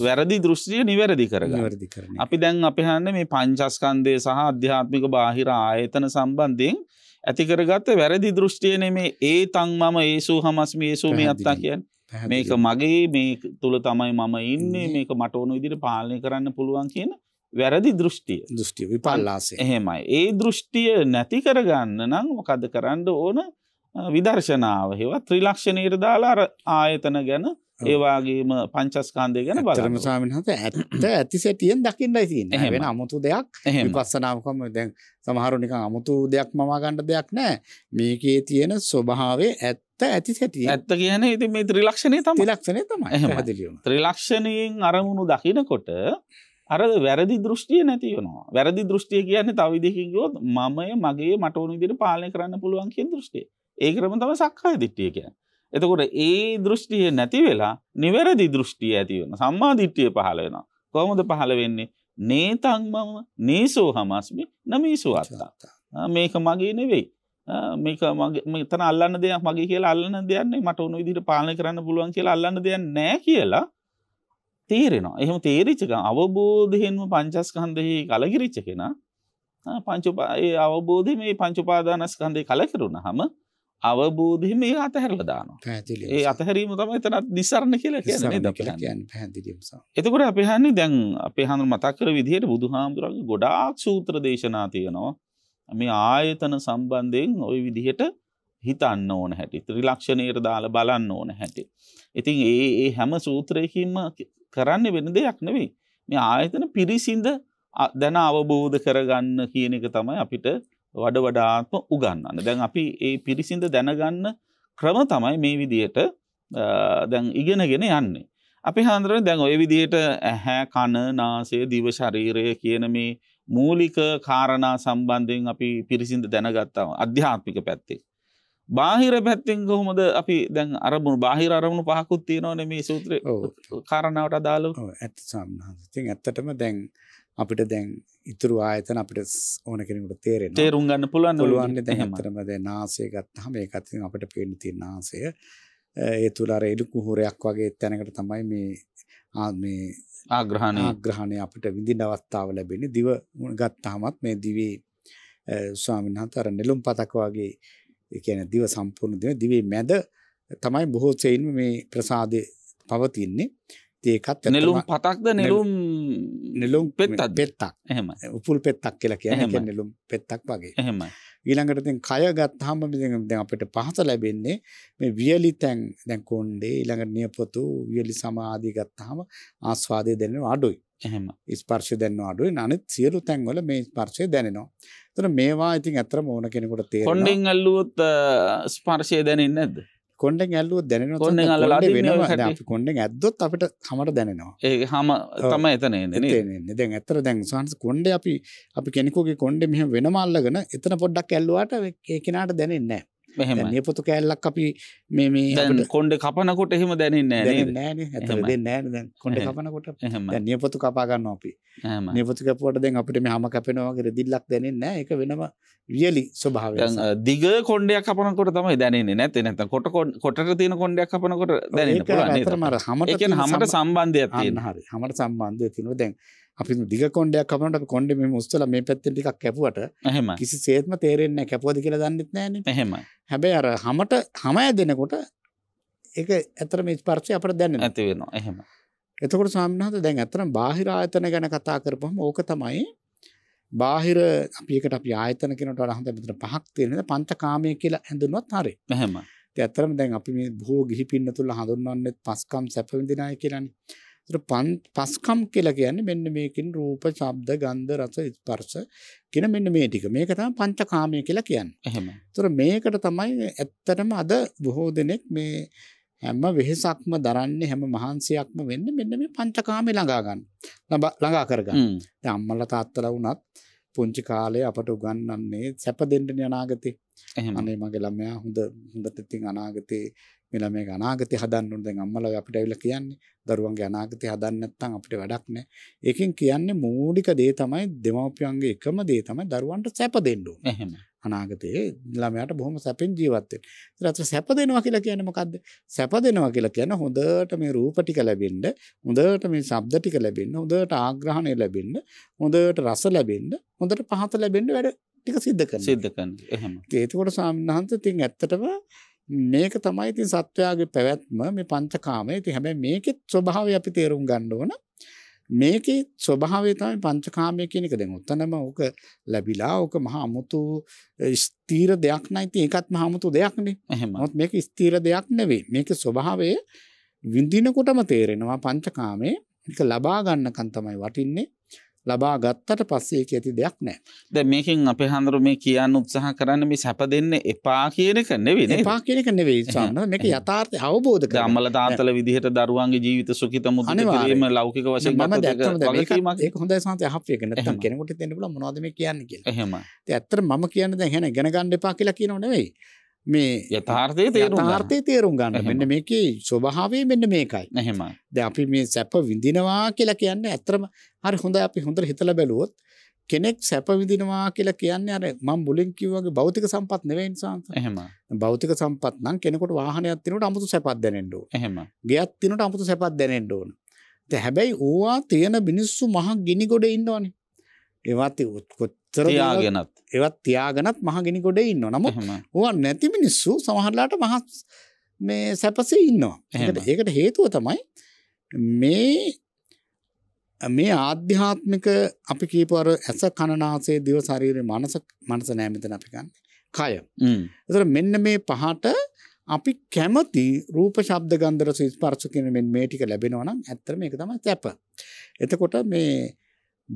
වැරදි දෘෂ්ටිය නිවැරදි කරග වැරදි කරන අපි දැන් අපි හන්න මේ පංචස්කන්දය සහ අධ්‍යාත්මික බාහිර ආයතන සම්බන්ධයෙන් ඇතිකරගත්ත වැරදි දෘෂ්ටියන මේ ඒ තං මම ඒසු හමස්ම ඒසු මේ අත්තා කියන් මේක මගේ මේ තුළ තමයි මම ඉන්නේ මේක මටඕනු ඉදිරි පාලනය කරන්න පුළුවන් කියන වැරදි දෘෂ්ටිය දෘෂ්ටිය විපල්ලාස එහෙමයි ඒ දෘෂ්ටිය නැති කරගන්න නම් මොකද කරන්න ඕන විදර්ශනාව හෙවත් ත්‍රිලක්ෂණයට දාලා ආයතන ගැන ඒවාගේම පංචස්කාන්දය ගැන බලම සාමන් හත ඇත්ත ඇති සැටියෙන් දකිින්ටයි තින් වෙන අමුතු දෙයක් පස්සනාවකම දැන් සමහරුනික අමුතු දෙයක් මවාගණ්ඩ දෙයක් නෑ මේකේ තියෙන ස්වභාවේ ඇත්ත ඇති සැටිය ඇත්ත කියන ඉති මේ ත්‍රිලක්ෂණය තම ලක්ෂණය තම හමදිලියුම් ත්‍රිලක්ෂණයෙන් අරමුණු දකිනකොට අර වැරදි දෘෂ්ටිය නැති වෙනවා වැරදි දෘෂ්ටිය කියන්නේ තවිදිකිගොත් මමය මගේ මටවුණු දිරි පාලය කරන්න පුළුවන් කිය දෘෂ්ටිය ඒ ක්‍රම තම සක්කාය දිට්ටිය කියන්නේ එතකොට ඒ දෘෂ්ටිය නැති වෙලා නිවැරදි දෘෂ්ටිය ඇතිවන සම්මාධිට්්‍යිය පහළ වෙනවා. කොහොමද පහළ වෙන්නේ නේතංමම නේසෝ හමස්මි නමීසු අත්තා. මේක මගේ නෙවෙයි. මේක මෙතන අල්ලන්න දෙයක් මගේ කියලා අල්ලන්න දෙයන්නේ මට උනු විදිට පාලන කරන්න පුළුවන් කියලා අල්ලන්න දෙයක් නෑ කියලා තේරෙනවා. එහෙම තේරිච්චක අවබෝධයෙන්ම පංචස්කන්දෙහි කලගිරිච්ච කෙන පංචුපායේ අවබෝධය මේ පංචුපාදානස්කන්දය කලකිරුණ හම අවබෝධය මේ අතහැරල දානවා ඒ අතහැරීම තම එතනත් නිසරණ කියලා කියන එතකොට අපිහන්නේ දැන් අපේ හඳු මතක්කර විදිහයට බුදු හාමුදුරගේ ගොඩාක් සූත්‍ර දේශනා තියෙනවා මේ ආයතන සම්බන්ධයෙන් ඔය විදිහට හිතන්න ඕන හැටි ත්‍රිලක්ෂණයට දාල බලන්න ඕන හැටි. ඉතින් ඒ ඒ හැම සූත්‍රයකින්ම කරන්න වෙන දෙයක් නෙවෙයි මේ ආයතන පිරිසිඳ දැන අවබෝධ කරගන්න කියන එක තමයි අපිට වඩ වඩාත්ම උගන්නන්න දැන් අපි ඒ පිරිසිඳ දැනගන්න ක්‍රම තමයි මේ විදියට දැන් ඉගෙනගෙන යන්නේ. අපි හාන්දර දැන් ඔය විදියට ඇහැ කණ නාසේ දිවශරීරය කියන මේ මූලික කාරණා සම්බන්ධයෙන් අපි පිරිසිඳ දැනගත්තාව අධ්‍යාත්මික පැත්තේ. බාහිර පැත්තෙන් කොහොමද අපි දැන් අරමුණු බාහිර අරමුණු පහකුත් තියෙනවනේ මේ සූත්‍රය කාරණාවට අදාළව. ඇත්ත සම්හස. ඉතින් ඇත්තටම දැන් අපිට දැන් ඉතුරු ආයතන අපිට ඕන කෙනෙකුට තේරෙන තේරුම් ගන්න පුළුවන් පුළුවන් දැන් ඇත්තටම දැන් නාසය ගත්තාම ඒක අතින් අපිට පේන්න තියෙන නාසය ඒ තුල අර එළු කුහුරයක් වගේ තැනකට තමයි මේ මේ ආග්‍රහණය ආග්‍රහණය අපිට විඳින අවස්ථාව ලැබෙන්නේ දිව ගත්තාමත් මේ දිවේ ස්වාමීන් වහන්සේ අර නෙළුම් පතක වගේ ඒ කියන්නේ දිව සම්පූර්ණ දිව දිවේ මැද තමයි බොහෝ සෙයින්ම මේ ප්‍රසාදේ පවතින්නේ ඒකත් නෙලුම් පතක්ද නෙලුම් නෙලුම් පෙත්තත් පෙත්තක් එහම උපුල් පෙත්තක් කියලා කිය නෙලුම් පෙත්තක් වගේ එහෙම ඊළඟට තින් කය ගත්හම දැන් අපිට පහස ලැබෙන්නේ මේ වියලි තැන් දැන් කොණ්ඩේ ඊළඟට නියපොතු වියලි සමාධිය ගත්තාම ආස්වාදය දැනෙනවා අඩුයි එහෙම ස්පර්ශය දැනෙනවා අඩුයි අනිත් සියලු තැන් වල මේ ස්පර්ශය දැනෙනවා එතන මේවා ඉතින් අත්‍තරම ඕන කෙනෙකුට තේරෙනවා කොණ්ඩෙන් අල්ලුවොත් ස්පර්ශය දැනෙන්නේ නැද්ද කොඩෙන් ඇල්ලුව දැන කොඩ කොඩෙන් ඇදොත් අපිට හමට දැනෙනවා ඒ හම තම එතන දැන් ඇතර දැන් සහන්ස කොන්ඩ අපි අපි කෙනෙකුගේ කොන්ඩ මෙහ වෙනමල්ලගෙන එතන පොඩ්ඩක් ඇල්ලවාට කෙනට දැනෙන්නේ මෙහම නියපොතු කෑල්ලක් අපි මේ මේ කොන්ඩ කපනකොට එහෙම දැනන්න නෑ කොඩ කපනකොට නියපොතු කපාගන්න අපි නියපොතු කැපුවට දැන් අපිට මේ හම කැපෙනවාගේ දිල්ලක් දැනන්න එක වෙනම වියලි ස්වභාව දිග කොන්ඩයක් කපනකොට තමයි දැනන්නේ නැත නැත කොට කොට තියෙන කොන්ඩයක් කපනකොට දැන හමට හමට සම්බන්ධය හරි හමට සම්බන්ධය තිනව දැන් අපි දිග කොන්ඩයක් කමට කොන්ඩ මේ මුස්තල මේ පැත්තෙන් ටික් කැපුවට හම කිසි සේත්ම තේරෙන්නේ කැපෝද කියලා දන්නෙත් නෑන හෙම හැබැයි අර හමට හමය දෙනකොට ඒ ඇතර මේ පර්චය අපට දැන්න ඇති වෙන එහෙම එතකොට සාමනාත දැන් ඇතරම් බාහිර ආයතන ගැන කතා කරපුහම ඕක තමයි බාහිර අපිකට අපි ආයතන කෙනට අහඳ බිතර පහක් තියෙනද පන්ත කාමය කියලා හැඳුනුවත් හරි හැම ඇතරම දැන් අපි මේ බෝ ගිහි පින්න තුළ හඳුන්වන්නෙත් පස්කම් සැපවිදිනාය කියලන්නේ පස්කම් කියලා කියන්නේ මෙන්න මේකෙන් රූප, ශබ්ද, ගන්ධ, රස, ස්පර්ශ කියන මෙන්න මේ ටික. මේක තමයි පංචකාමය කියලා කියන්නේ. එහෙම. ඒතර මේකට තමයි ඇත්තටම අද බොහෝ දෙනෙක් මේ හැම වෙහසක්ම දරන්නේ හැම මහන්සියක්ම වෙන්නේ මෙන්න මේ පංචකාමේ ළඟා ගන්න. ළඟා කරගන්න. දැන් අම්මලා තාත්තලා වුණත් පුංචි කාලේ අපට උගන්වන්නේ සැප දෙන්න අනාගතේ. එහෙම. අනේ මගේ ළමයා හොඳ හොඳට ඉතින් අනාගතේ මේ ළමයාගේ අනාගතය හදන්න ඕන දැන් අම්මලා අපිට ඇවිල්ලා කියන්නේ දරුවන්ගේ අනාගතය හදන්න නැත්නම් අපිට වැඩක් නැහැ. ඒකෙන් කියන්නේ මූලික දේ තමයි දෙමාපියන්ගේ එකම දේ තමයි දරුවන්ට සැප දෙන්න ඕනේ. එහෙම. අනාගතයේ ළමයාට බොහොම සැපෙන් ජීවත් වෙන්න. ඉතින් අතට සැප දෙනවා කියලා කියන්නේ මොකද්ද? සැප දෙනවා කියලා කියන්නේ හොඳට මේ රූප ටික ලැබෙන්න, හොඳට මේ ශබ්ද ටික ලැබෙන්න, හොඳට ආග්‍රහණය ලැබෙන්න, හොඳට රස ලැබෙන්න, හොඳට පහත ලැබෙන්න වැඩ ටික සිද්ධ කරනවා. සිද්ධ කරනවා. එහෙම. ඒකකොට සාමනහන්ත ඉතින් ඇත්තටම මේක තමයි ඉතින් සත්වයාගේ පැවැත්ම මේ පංචකාමය. ඉතින් හැබැයි මේකෙත් ස්වභාවය අපි තේරුම් ගන්න ඕන. මේකේ ස්වභාවය තමයි පංචකාමය කියන එක. දැන් උතනම ඕක ලැබිලා ඕක මහා අමුතු ස්ථීර දෙයක් නයි. ඉතින් ඒකත් මහා අමුතු දෙයක් නේ. නමුත් මේක ස්ථීර දෙයක් නෙවෙයි. මේකේ ස්වභාවය විඳිනකොටම තේරෙනවා පංචකාමයේ ඒක ලබා ගන්නකන් තමයි වටින්නේ. ලබා ගත්තට පස්සේ ඒක ඇති දෙයක් නෑ. දැන් මේකෙන් අපේ හඳුරු මේ කියන්න උත්සාහ කරන්නේ මේ සැප දෙන්න එපා කියන එක නෙවෙයි නේද? එපා කියන එක නෙවෙයි ස්වාමීන් වහන්සේ. මේක යථාර්ථය අවබෝධ කරගන්න. අම්මලා තාත්තලා විදිහට දරුවන්ගේ ජීවිත සුඛිත මුදිත කිරීම ලෞකික වශයෙන් මම ඒක හොඳයි සාන්තය අහපේක නැත්තම් කෙනෙකුට දෙන්න පුළුවන් මොනවද මේ කියන්නේ කියලා. එහෙම. ඉතින් ඇත්තට මම කියන්නේ දැන් එහෙනම් ඉගෙන ගන්න එපා කියලා කියනෝ නෙවෙයි. මේ යථාර්ථය තේරුම් තාර්ථය තේරුම් ගන්න මෙන්න මේක ස්වභාවේ මෙන්න මේකයි නැහෙම ද අපි මේ සැප විඳිනවා කියලා කියන්න ඇත්‍රම හරි හොඳ අපි හොඳර හිතල බැලුවොත් කෙනෙක් සැප විදිනවා කියලා කියන්නේ අර මම මුලින් කිව්වගේ භෞතික සම්පත් නෙවෙයි ඉන්සාන්ත. එහෙම. භෞතික සම්පත් නම් කෙනෙකුට වාහනයක් තිනුට අමුතු සැපක් දැනෙන්න ඕන. එහෙම. ගෙයක් තිනුට අමුතු සැපක් දැනෙන්න ඕන. ඉතින් හැබැයි ඕවා තියෙන මිනිස්සු මහ ගිනි ගොඩේ ඉන්නවනේ. ඒවත් තියාගෙනත් ඒවත් තියාගෙනත් මහගෙන ගොඩ ඉන්න නම ඕ නැති මිනිස්සු සමහරලාට මහත් මේ සැපසේ ඉන්නවා ඒකට හේතුව තමයි මේ මේ ආධ්‍යාත්මික අපි කීපවර ඇස කණනාසේ දිව ශරීරය මනස මනස නෑමතන අපිකන්න කය එතර මෙන්න මේ පහට අපි කැමති රූප ශබ්ද ගන්දර ස්පර්ශ කියන මේ ටික ලැබෙනවා නම් ඇත්තට මේක තමයි සැප. එතකොට මේ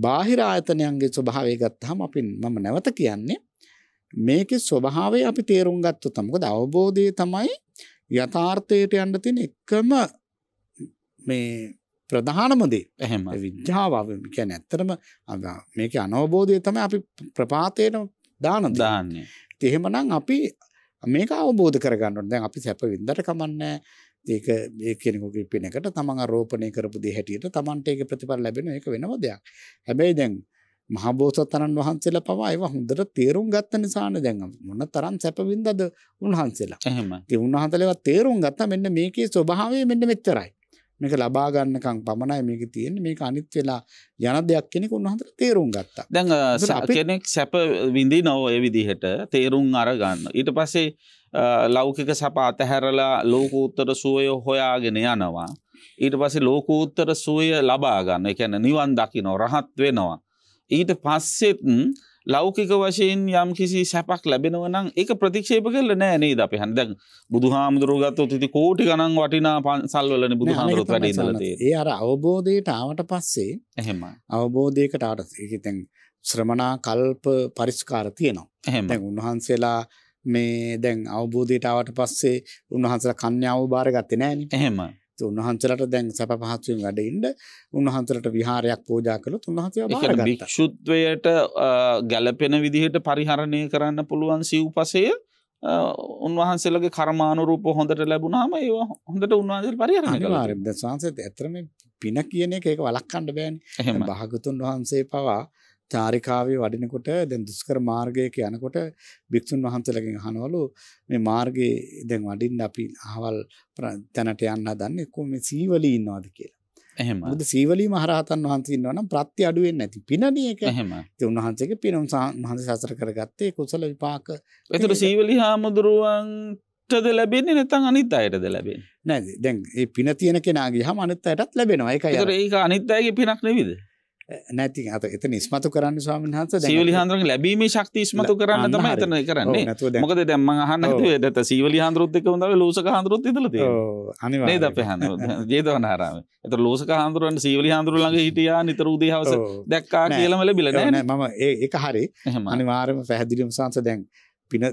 බාහිර ආයතනයන්ගේ ස්වභාවය ගත්තාම අපි මම නැවත කියන්නේ මේකේ ස්වභාවය අපි තේරුම් ගත්තොත් මොකද අවබෝධය තමයි යථාර්ථයට යන්න තියෙන එකම මේ ප්‍රධානම දේ. එහෙම. විඥාව කියන්නේ ඇත්තටම මේකේ අනවබෝධය තමයි අපි ප්‍රපාතේන දාන දාන්නේ. ඉතින් එහෙමනම් අපි මේක අවබෝධ කරගන්න ඕනේ. දැන් අපි සැප වින්දට කමන්නේ ඒක ඒ කෙනෙකුගේ පිනකට තමන් ආරෝපණය කරපු දේ හැටියට තමන්ට ඒක ප්‍රතිඵල ලැබෙන එක වෙනම දෙයක්. හැබැයි දැන් මහා බෝසතාණන් වහන්සේලා පවා ඒව හොඳට තේරුම් ගත්ත නිසානේ දැන් මොන තරම් සැප වින්දද උන්වහන්සේලා. එහෙම. ඉතින් උන්වහන්සේලා තේරුම් ගත්තා මෙන්න මේකේ ස්වභාවය මෙන්න මෙච්චරයි. මේක ලබා ගන්නකම් පමණයි මේක තියෙන්නේ මේක අනිත් වෙලා යන දෙයක් කෙනෙක් උන්වහන්සේ තේරුම් ගත්තා. දැන් කෙනෙක් සැප විඳිනව ඒ විදිහට තේරුම් අරගන්න. ඊට පස්සේ ලෞකික සැප අතහැරලා ලෝකෝත්තර සුවය හොයාගෙන යනවා. ඊට පස්සේ ලෝකෝත්තර සුවය ලබා ගන්න. ඒ කියන්නේ නිවන් දකින්න රහත් වෙනවා. ඊට පස්සෙත් ලෞකික වශයෙන් යම් කිසි සැපක් ලැබෙනවනම් ඒක ප්‍රතික්ෂේප කරල නෑ නේ අප හන්දැන් බුදු හාමුදුරුවගත්තු තිති කෝටි ගනන් වටිනා පන්සල්වලන බුදු හාමුරුත් වැඩ ඒ අර අවබෝධයට ආවට පස්සේ එහෙම අවබෝධයකට ආටතැන් ශ්‍රමණා කල්ප පරිස්කාර තියනවා එහෙම උන්වහන්සේලා මේ දැන් අවබෝධයට ආවට පස්සේ උන්වහන්සලා කන්‍ය අවබාර ගත්තේ නෑන එහෙම උන්වහන්සේලාට දැන් සැප පහසුවෙන් වැඩ ඉන්න උන්වහන්සේලාට විහාරයක් පූජා කළොත් උන්වහන්සේලා බාරගත්තා. භික්ෂුත්වයට ගැළපෙන විදිහට පරිහරණය කරන්න පුළුවන් සිව්පසය උන්වහන්සේලගේ කර්මානුරූප හොඳට ලැබුණාම ඒවා හොඳට උන්වහන්සේ පරිහරණය කළා. අනිවාර්යෙන්ම සංසෙත් ඇත්තම පින කියන එක ඒක වළක්වන්න බෑනේ. භාගතුන් වහන්සේ පවා චාරිකාවේ වඩිනකොට දැන් දුෂ්කර මාර්ගයක යනකොට භික්ෂුන් වහන්සේලාගෙන් අහනවලු මේ මාර්ගයේ දැන් වඩින්න අපි අහවල් තැනට යන්න හදන්නේ කොහොම සීවලී ඉන්නවද කියලා. එහෙම. මොකද සීවලී මහරහතන් වහන්සේ ඉන්නවා නම් ප්‍රත්‍ය අඩු වෙන්නේ නැති. පිනණී එක. එහෙම. ඒ උන්වහන්සේගේ පින උන්වහන්සේ සසර කරගත්තේ කුසල විපාක. ඒතර සීවලී හාමුදුරුවන්ටද ලැබෙන්නේ නැත්නම් අනිත් අයටද ලැබෙන්නේ? නෑ දැන් මේ පින තියෙන කෙනාගේ හම අනිත් අයටත් ලැබෙනවා. ඒකයි. ඒතර ඒක අනිත් අයගේ පිනක් නෙවෙයිද? නැති අත එත නිස්මතු කරන්න ස්වාමිහස සීවලි හාන්දුරන් ලැබීමේ ශක්ති ස්මතු කරන්න තම එතන කරන්නේ මොකද දැම්ම හන්න ට සීවලි හාන්දුරොත්තක ොඳ ලෝසක හාන්දුරොත් ඉදලද අනි ද පහන්න ජේතවන හරම එත ලෝසක හාන්දුරුවන් සීවලි හාන්දුරලඟ හිටියා නිතර උදහවස දැක්කා කියලමල බිලන ම ඒක හරි අනිවාරම පැහදිලීම සංස දැන් පින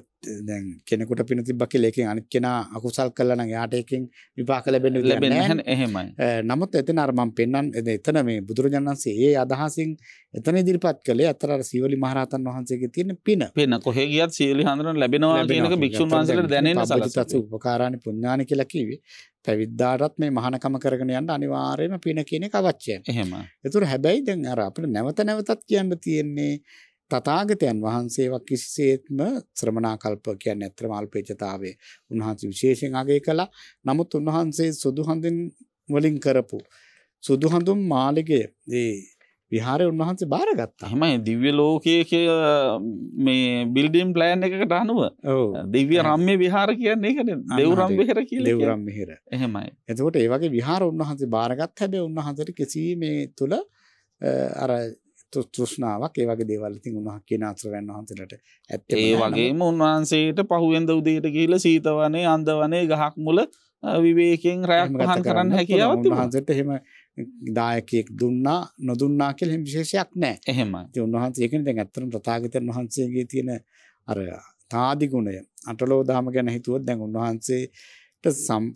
දැන් කෙනෙකුට පින තිබ්බ කියලා එකෙන් අනිත් කෙනා අකුසල් කළා නම් එයාට එකෙන් විපාක ලැබෙන්න ලැබෙන්නේ එහෙමයි. නමුත් එතන අර මම පෙන්වන්න එතන මේ බුදුරජාණන් වහන්සේ ඒ අදහසින් එතන ඉදිරිපත් කළේ අතර අර සීවලි මහරහතන් වහන්සේගේ තියෙන පින. පින කොහෙ ගියත් සීවලි හඳුනන ලැබෙනවා කියන එක භික්ෂුන් වහන්සේලාට දැනෙන්න සලස්වනවා. උපකාරානි පුණ්‍යානි කියලා කිව්වේ. පැවිද්දාටත් මේ මහානකම කරගෙන යන්න අනිවාර්යයෙන්ම පින කියන එක අවශ්‍යයි. එහෙම. ඒතර හැබැයි දැන් අර අපිට නැවත නැවතත් කියන්න තියෙන්නේ තථාගතයන් වහන්සේව කිසිසේත්ම ශ්‍රමණාකල්ප කියන්නේ ඇත්තම අල්පේචතාවයේ උන්වහන්සේ විශේෂයෙන් අගය කළා. නමුත් උන්වහන්සේ සුදු හඳින් වලින් කරපු සුදු හඳුන් මාළිගයේ ඒ විහාරය උන්වහන්සේ බාරගත්තා. හැමයි දිව්‍ය ලෝකයේ මේ බිල්ඩින් ප්ලෑන් එකකට අනුව දිව්‍ය රම්‍ය විහාර කියන්නේ ඒකනේ දෙව්රම් විහාර කියලා. දෙව්රම් විහාර. එහෙමයි. එතකොට ඒ වගේ විහාර උන්වහන්සේ බාරගත් හැබැයි උන්වහන්සේට කිසි මේ තුල අර තෘෂ්ණාවක් ඒ වගේ දේවල් ඉතින් උන්වහන්සේ කියන අසරවැන් වහන්සේට ඇත්තටම ඒ වගේම උන්වහන්සේට පහුවෙන්ද උදේට ගිහිල්ලා සීතවනේ අන්දවනේ ගහක් මුල විවේකයෙන් රැයක් පහන් කරන්න හැකියාවක් තිබුණා. උන්වහන්සේට එහෙම දායකයෙක් දුන්නා නොදුන්නා කියලා එහෙම විශේෂයක් නැහැ. එහෙමයි. ඉතින් උන්වහන්සේ ඒකනේ දැන් ඇත්තටම තථාගතයන් වහන්සේගේ තියෙන අර තාදි ගුණය අටලෝ දහම ගැන හිතුවොත් දැන් උන්වහන්සේ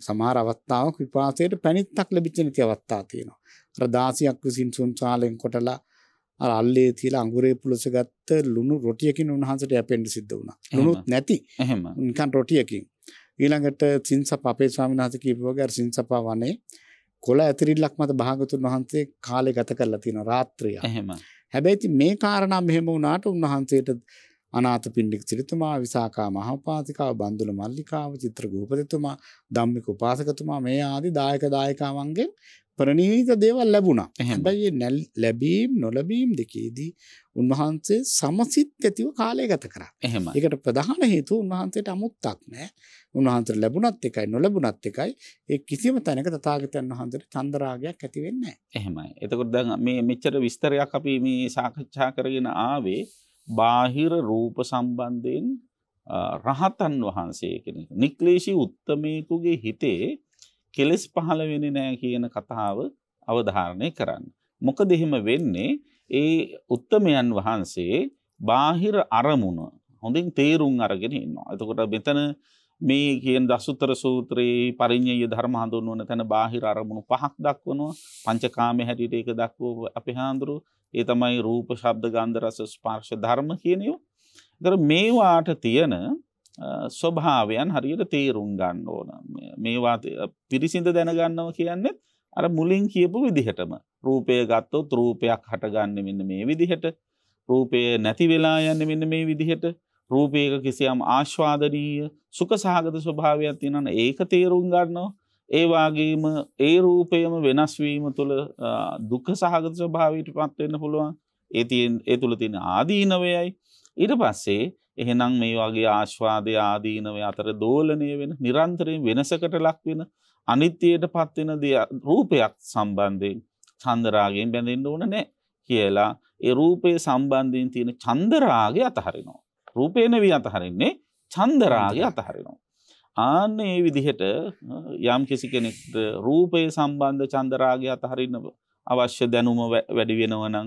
සමහර අවස්ථාවක විපාසයට පැනිත්තක් ලැබිච්ච නිති අවස්ථා තියෙනවා. අර 16ක් විසින් සුන්සාලෙන් කොටලා අර අල්ලේ තියලා අඟුරේ පුලස ගත්ත ලුණු රොටියකින් උන්වහන්සේට යැපෙන්න සිද්ධ වුණා. ලුණුත් නැති. එහෙම. නිකන් රොටියකින්. ඊළඟට සින්සප අපේ ස්වාමීන් වහන්සේ කියපු වගේ අර සින්සප වනේ කොළ ඇතිරිල්ලක් මත භාගතුන් වහන්සේ කාලේ ගත කරලා තියෙනවා රාත්‍රිය. එහෙම. හැබැයි ඉතින් මේ කාරණා මෙහෙම වුණාට උන්වහන්සේට අනාථ පිණ්ඩික සිරිතුමා, විසාකා මහපාතිකාව, බන්දුල මල්ලිකාව, චිත්‍රගෝපතිතුමා, ධම්මික උපාසකතුමා මේ ආදී දායක දායකාවන්ගෙන් ප්‍රණීත දේවල් ලැබුණා. හැබැයි නැල් ලැබීම් නොලැබීම් දෙකේදී උන්වහන්සේ සමසිත ඇතිව කාලය ගත කරා. එහෙම. ඒකට ප්‍රධාන හේතුව උන්වහන්සේට අමුත්තක් නැහැ. උන්වහන්සේට ලැබුණත් එකයි නොලැබුණත් එකයි ඒ කිසිම තැනක තථාගතයන් වහන්සේට චන්දරාගයක් ඇති වෙන්නේ නැහැ. එහෙමයි. එතකොට දැන් මේ මෙච්චර විස්තරයක් අපි මේ සාකච්ඡා කරගෙන ආවේ බාහිර රූප සම්බන්ධයෙන් රහතන් වහන්සේ කෙනෙක් නික්ලේශී උත්තමේකුගේ හිතේ කෙලෙස් පහළ වෙනි නෑ කියන කතාව අවධාරණය කරන්න. මොක දෙහෙම වෙන්නේ ඒ උත්තමයන් වහන්සේ බාහිර අරමුණ හොඳින් තේරුම් අරගෙන ඉන්නවා. එතකොට මෙතන මේ කියෙන් දසුතර සූත්‍රයේ පරිින්්ඥය ධර්ම හඳුන්වන තැන බාහිර අරමුණු පහක් දක්වනවා පංචකාම හැටිට එක දක්වෝ අපි හාන්දුරු ඒ තමයි රූප ශබ්ද ගන්ධරස ස්පාර්ශ ධර්ම කියනයෝ. දර මේවාට තියෙන ස්වභාවයන් හරියට තේරුම් ගන්න ඕන මේවා පිරිසිඳ දැනගන්නව කියන්නේ අර මුලින් කියපු විදිහටම රූපය ගත්තොත් රූපයක් හටගන්න මෙන්න මේ විදිහට රූපය නැති වෙලා යන්න මෙන්න මේ විදිහට රූපයක කිසියම් ආශ්වාදනීය සුඛ සහගත ස්වභාවයක් තියෙනවා ඒක තේරුම් ගන්නවා ඒ වගේම ඒ රූපයම වෙනස් වීම තුළ දුක්ඛ සහගත ස්වභාවයට පත් වෙන්න පුළුවන් ඒ තියෙන ඒ තුළ තියෙන ආදීනවයයි ඊට පස්සේ එහෙනම් මේ වගේ ආශ්වාදය ආදීනව අතර දෝලනය වෙන නිරන්තරයෙන් වෙනසකට ලක්වෙන අනිත්‍යයට පත්වෙන රූපයක් සම්බන්ධයෙන් චන්දරාගෙන් බැඳෙන්න්න ඕන නෑ කියලා ඒ රූපය සම්බන්ධයෙන් තියෙන චන්දරාග අතහරිනවා. රූපයනවී අතහරින්නේ චන්දරාග අතහරිනවා. ආන්න ඒ විදිහට යම් කිසි කෙනෙක්ට රූපය සම්බන්ධ චන්දරාගය අතහරින්න අවශ්‍ය දැනුම වැඩි වෙනවනං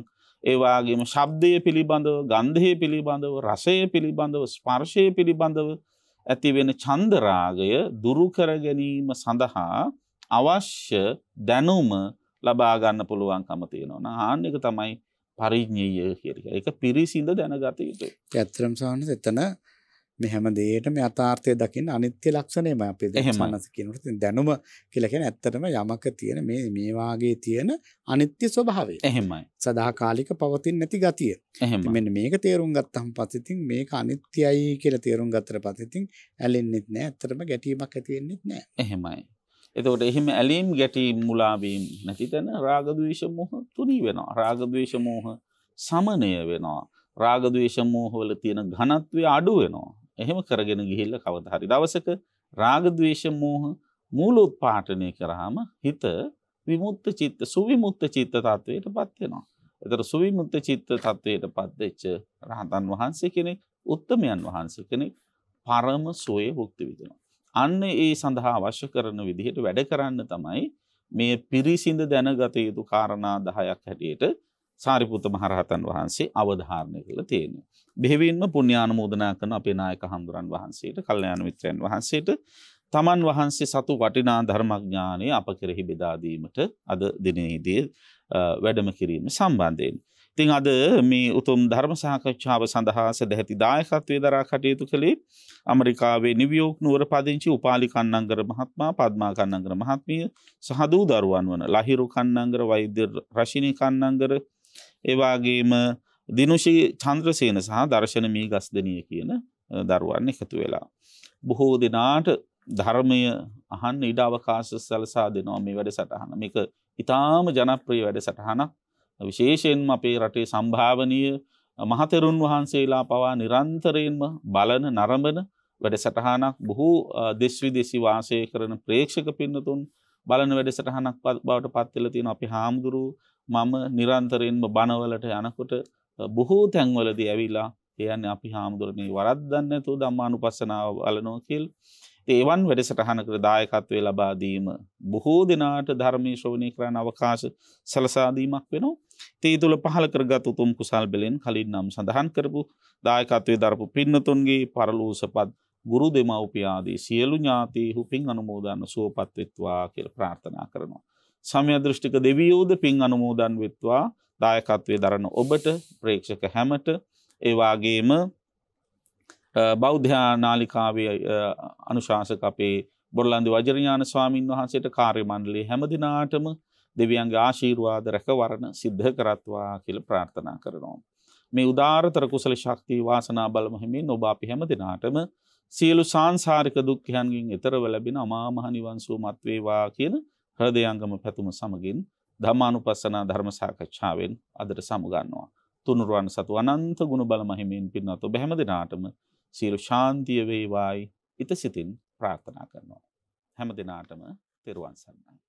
ඒවාගේම ශබ්දය පිළිබඳව ගන්ධය පිළිබඳව රසය පිළිබඳව ස්පර්ශය පිළිබඳව ඇතිවෙන චන්දරාගය දුරුකරගැනීම සඳහා අවශ්‍ය දැනුම ලබාගන්න පුළුවන්කම තියෙනවා ආන්න එක තමයි පරිඥය කියරක එක පිරිසිඳ දැනගත යුතු. ඇත්‍රම් සහන එතන මේ හැම දෙයකටම යථාර්ථය දකින්න අනිත්‍ය ලක්ෂණයම අපේ දැනස කියනකොට ඉතින් දැනුම කියලා කියන්නේ ඇත්තටම යමක තියෙන මේ මේ වාගේ තියෙන අනිත්‍ය ස්වභාවය. එහෙමයි. සදාකාලික පවතින නැති ගතිය. එහෙමයි. මෙන්න මේක තේරුම් ගත්තහම පස්සේ ඉතින් මේක අනිත්‍යයි කියලා තේරුම් ගත්තට පස්සේ ඉතින් ඇලෙන්නෙත් නැහැ. ඇත්තටම ගැටීමක් ඇති වෙන්නෙත් නැහැ. එහෙමයි. එතකොට එහෙම ඇලීම් ගැටීම් මුලාවීම් නැති තැන රාග ද්වේෂ මෝහ තුනී වෙනවා. රාග ද්වේෂ මෝහ සමනය වෙනවා. රාග ද්වේෂ මෝහ වල තියෙන ඝනත්වය අඩු වෙනවා. එහෙම කරගෙන ගිහිල්ල කවද හරි දවසක රාගද්වේශ මෝහ මූලෝත්පාටනය කරහම හිත විමුත්ත චිත්ත සුවිමුත්ත චිත්ත තත්වයට පත්වෙනවා. එතර සුවිමුත්ත චිත්ත තත්වයට පත්වෙච්ච රහතන් වහන්සේ කෙනෙක් උත්තමයන් වහන්සේ කෙනෙක් පරම සෝය භුක්ති විදෙනවා. අන්න ඒ සඳහා අවශ්‍ය කරන විදිහට වැඩ කරන්න තමයි මේ පිරිසිඳ දැනගත යුතු කාරණා දහයක් හැටියට සාරිපුත මහරහතන් වහන්සේ අවධාරණය කළ තියෙන. බෙහෙවින්ම පුුණ්‍යානමෝදනා කන අපේ නායක හඳුරන් වහන්සේට කල්ලයාන මිත්‍රයන් වහන්සේට තමන් වහන්සේ සතු වටිනා ධර්මඥානය අප කෙරෙහි බෙදාදීමට අද දිනෙහිදේ වැඩම කිරීම සම්බන්ධයෙන්. ඉතිං අද මේ උතුම් ධර්ම සාකච්ඡාව සඳහා සැදැහැති දායකත්වය දරා කටයුතු කළේ අමරිකාවේ නිවියෝක් නුවර පදිංචි උපාලි කන්නංගර මහත්මා පද්මා කන්නංගර මහත්මිය සහදූ දරුවන් වන ලහිරු කන්නංගර වෛද්‍ය රශිණි කන්නංගර ඒවාගේම දිනුෂී චන්ද්‍රසයන සහ දර්ශනමී ගස්දනය කියන දරුවන්න එකතු වෙලා. බොහෝ දෙනාට ධර්මය අහන් ඉඩාවකාශ සැලසා දෙනවා මේ වැඩ සටහන මේක ඉතාම ජනප්‍රී වැඩ සටහනක් විශේෂයෙන්ම අපේ රටේ සම්භාවනීය මහතෙරුන් වහන්සේලා පවා නිරන්තරයෙන්ම බලන නරඹන වැඩසටහනක් බොහෝ දෙස්විදෙසි වාසය කරන ප්‍රේක්ෂක පින්නතුන් බලන වැඩසටහනක් බවට පත්වෙල තියෙන අපි හාමුදුරුව මම නිරන්තරයෙන්ම බණවලට යනකොට බොහෝ තැන්වලදී ඇවිලා එයන්නේ අපි හාමුදුරනේ වරද්දන්න නැතුව ධම්මානුපස්සනාව අලනෝ කියලා. ඒවන් වැඩසටහනකට දායකත්වය ලබා දීම බොහෝ දෙනාට ධර්මයේ ශ්‍රවණය කරන්න අවකාශ සලසා දීමක් වෙනවා. තේ තුල පහල කරගත් උතුම් කුසල් බලෙන් කලින් නම් සඳහන් කරපු දායකත්වයේ දරපු පින්නතුන්ගේ පරලෝසපත් ගුරු දෙමව්පිය ආදී සියලු ඥාතීහු පින් අනුමෝදන් සුවපත් වෙත්වා කියලා ප්‍රාර්ථනා කරනවා. සමයදෘෂ්ටික දෙවියෝද පින් අනුමෝදන් වෙත්වා දායකත්වය දරන ඔබට ප්‍රේක්ෂක හැමට ඒවාගේම බෞද්ධානාලිකාවේ අනුශාසක අපේ බොරලන්දි වජරඥාන ස්වාමීන් වහන්සේට කාර්යමණ්ඩලේ හැමදිනාටම දෙවියන්ගේ ආශීර්වාද රැකවරණ සිද්ධ කරත්වා කියල ප්‍රාර්ථනා කරනවා. මේ උදාාරතර කුසල ශක්තිී වාසනා බලමහිමින් ඔබ අපි හැම දෙනාටම සියලු සංසාරික දුක්ඛයන්ගෙන් එතරව ලැබෙන අමාමහනිවන්සූ මත්වේවා කියන හදයංගම පැතුම සමගින් ධමානුපස්සනා ධර්ම සාකච්ඡාවෙන් අදට සමුගන්නවා. තුනුරුවන් සතු අනන්ත ගුණ බල මහිමින් පින්නත් ඔබ හැම දෙනාටම සියලු ශාන්තිය වේවායි ඉත සිතින් ප්‍රාර්ථනා කරනවා. හැම දෙනාටම තෙරුවන් සරණයි.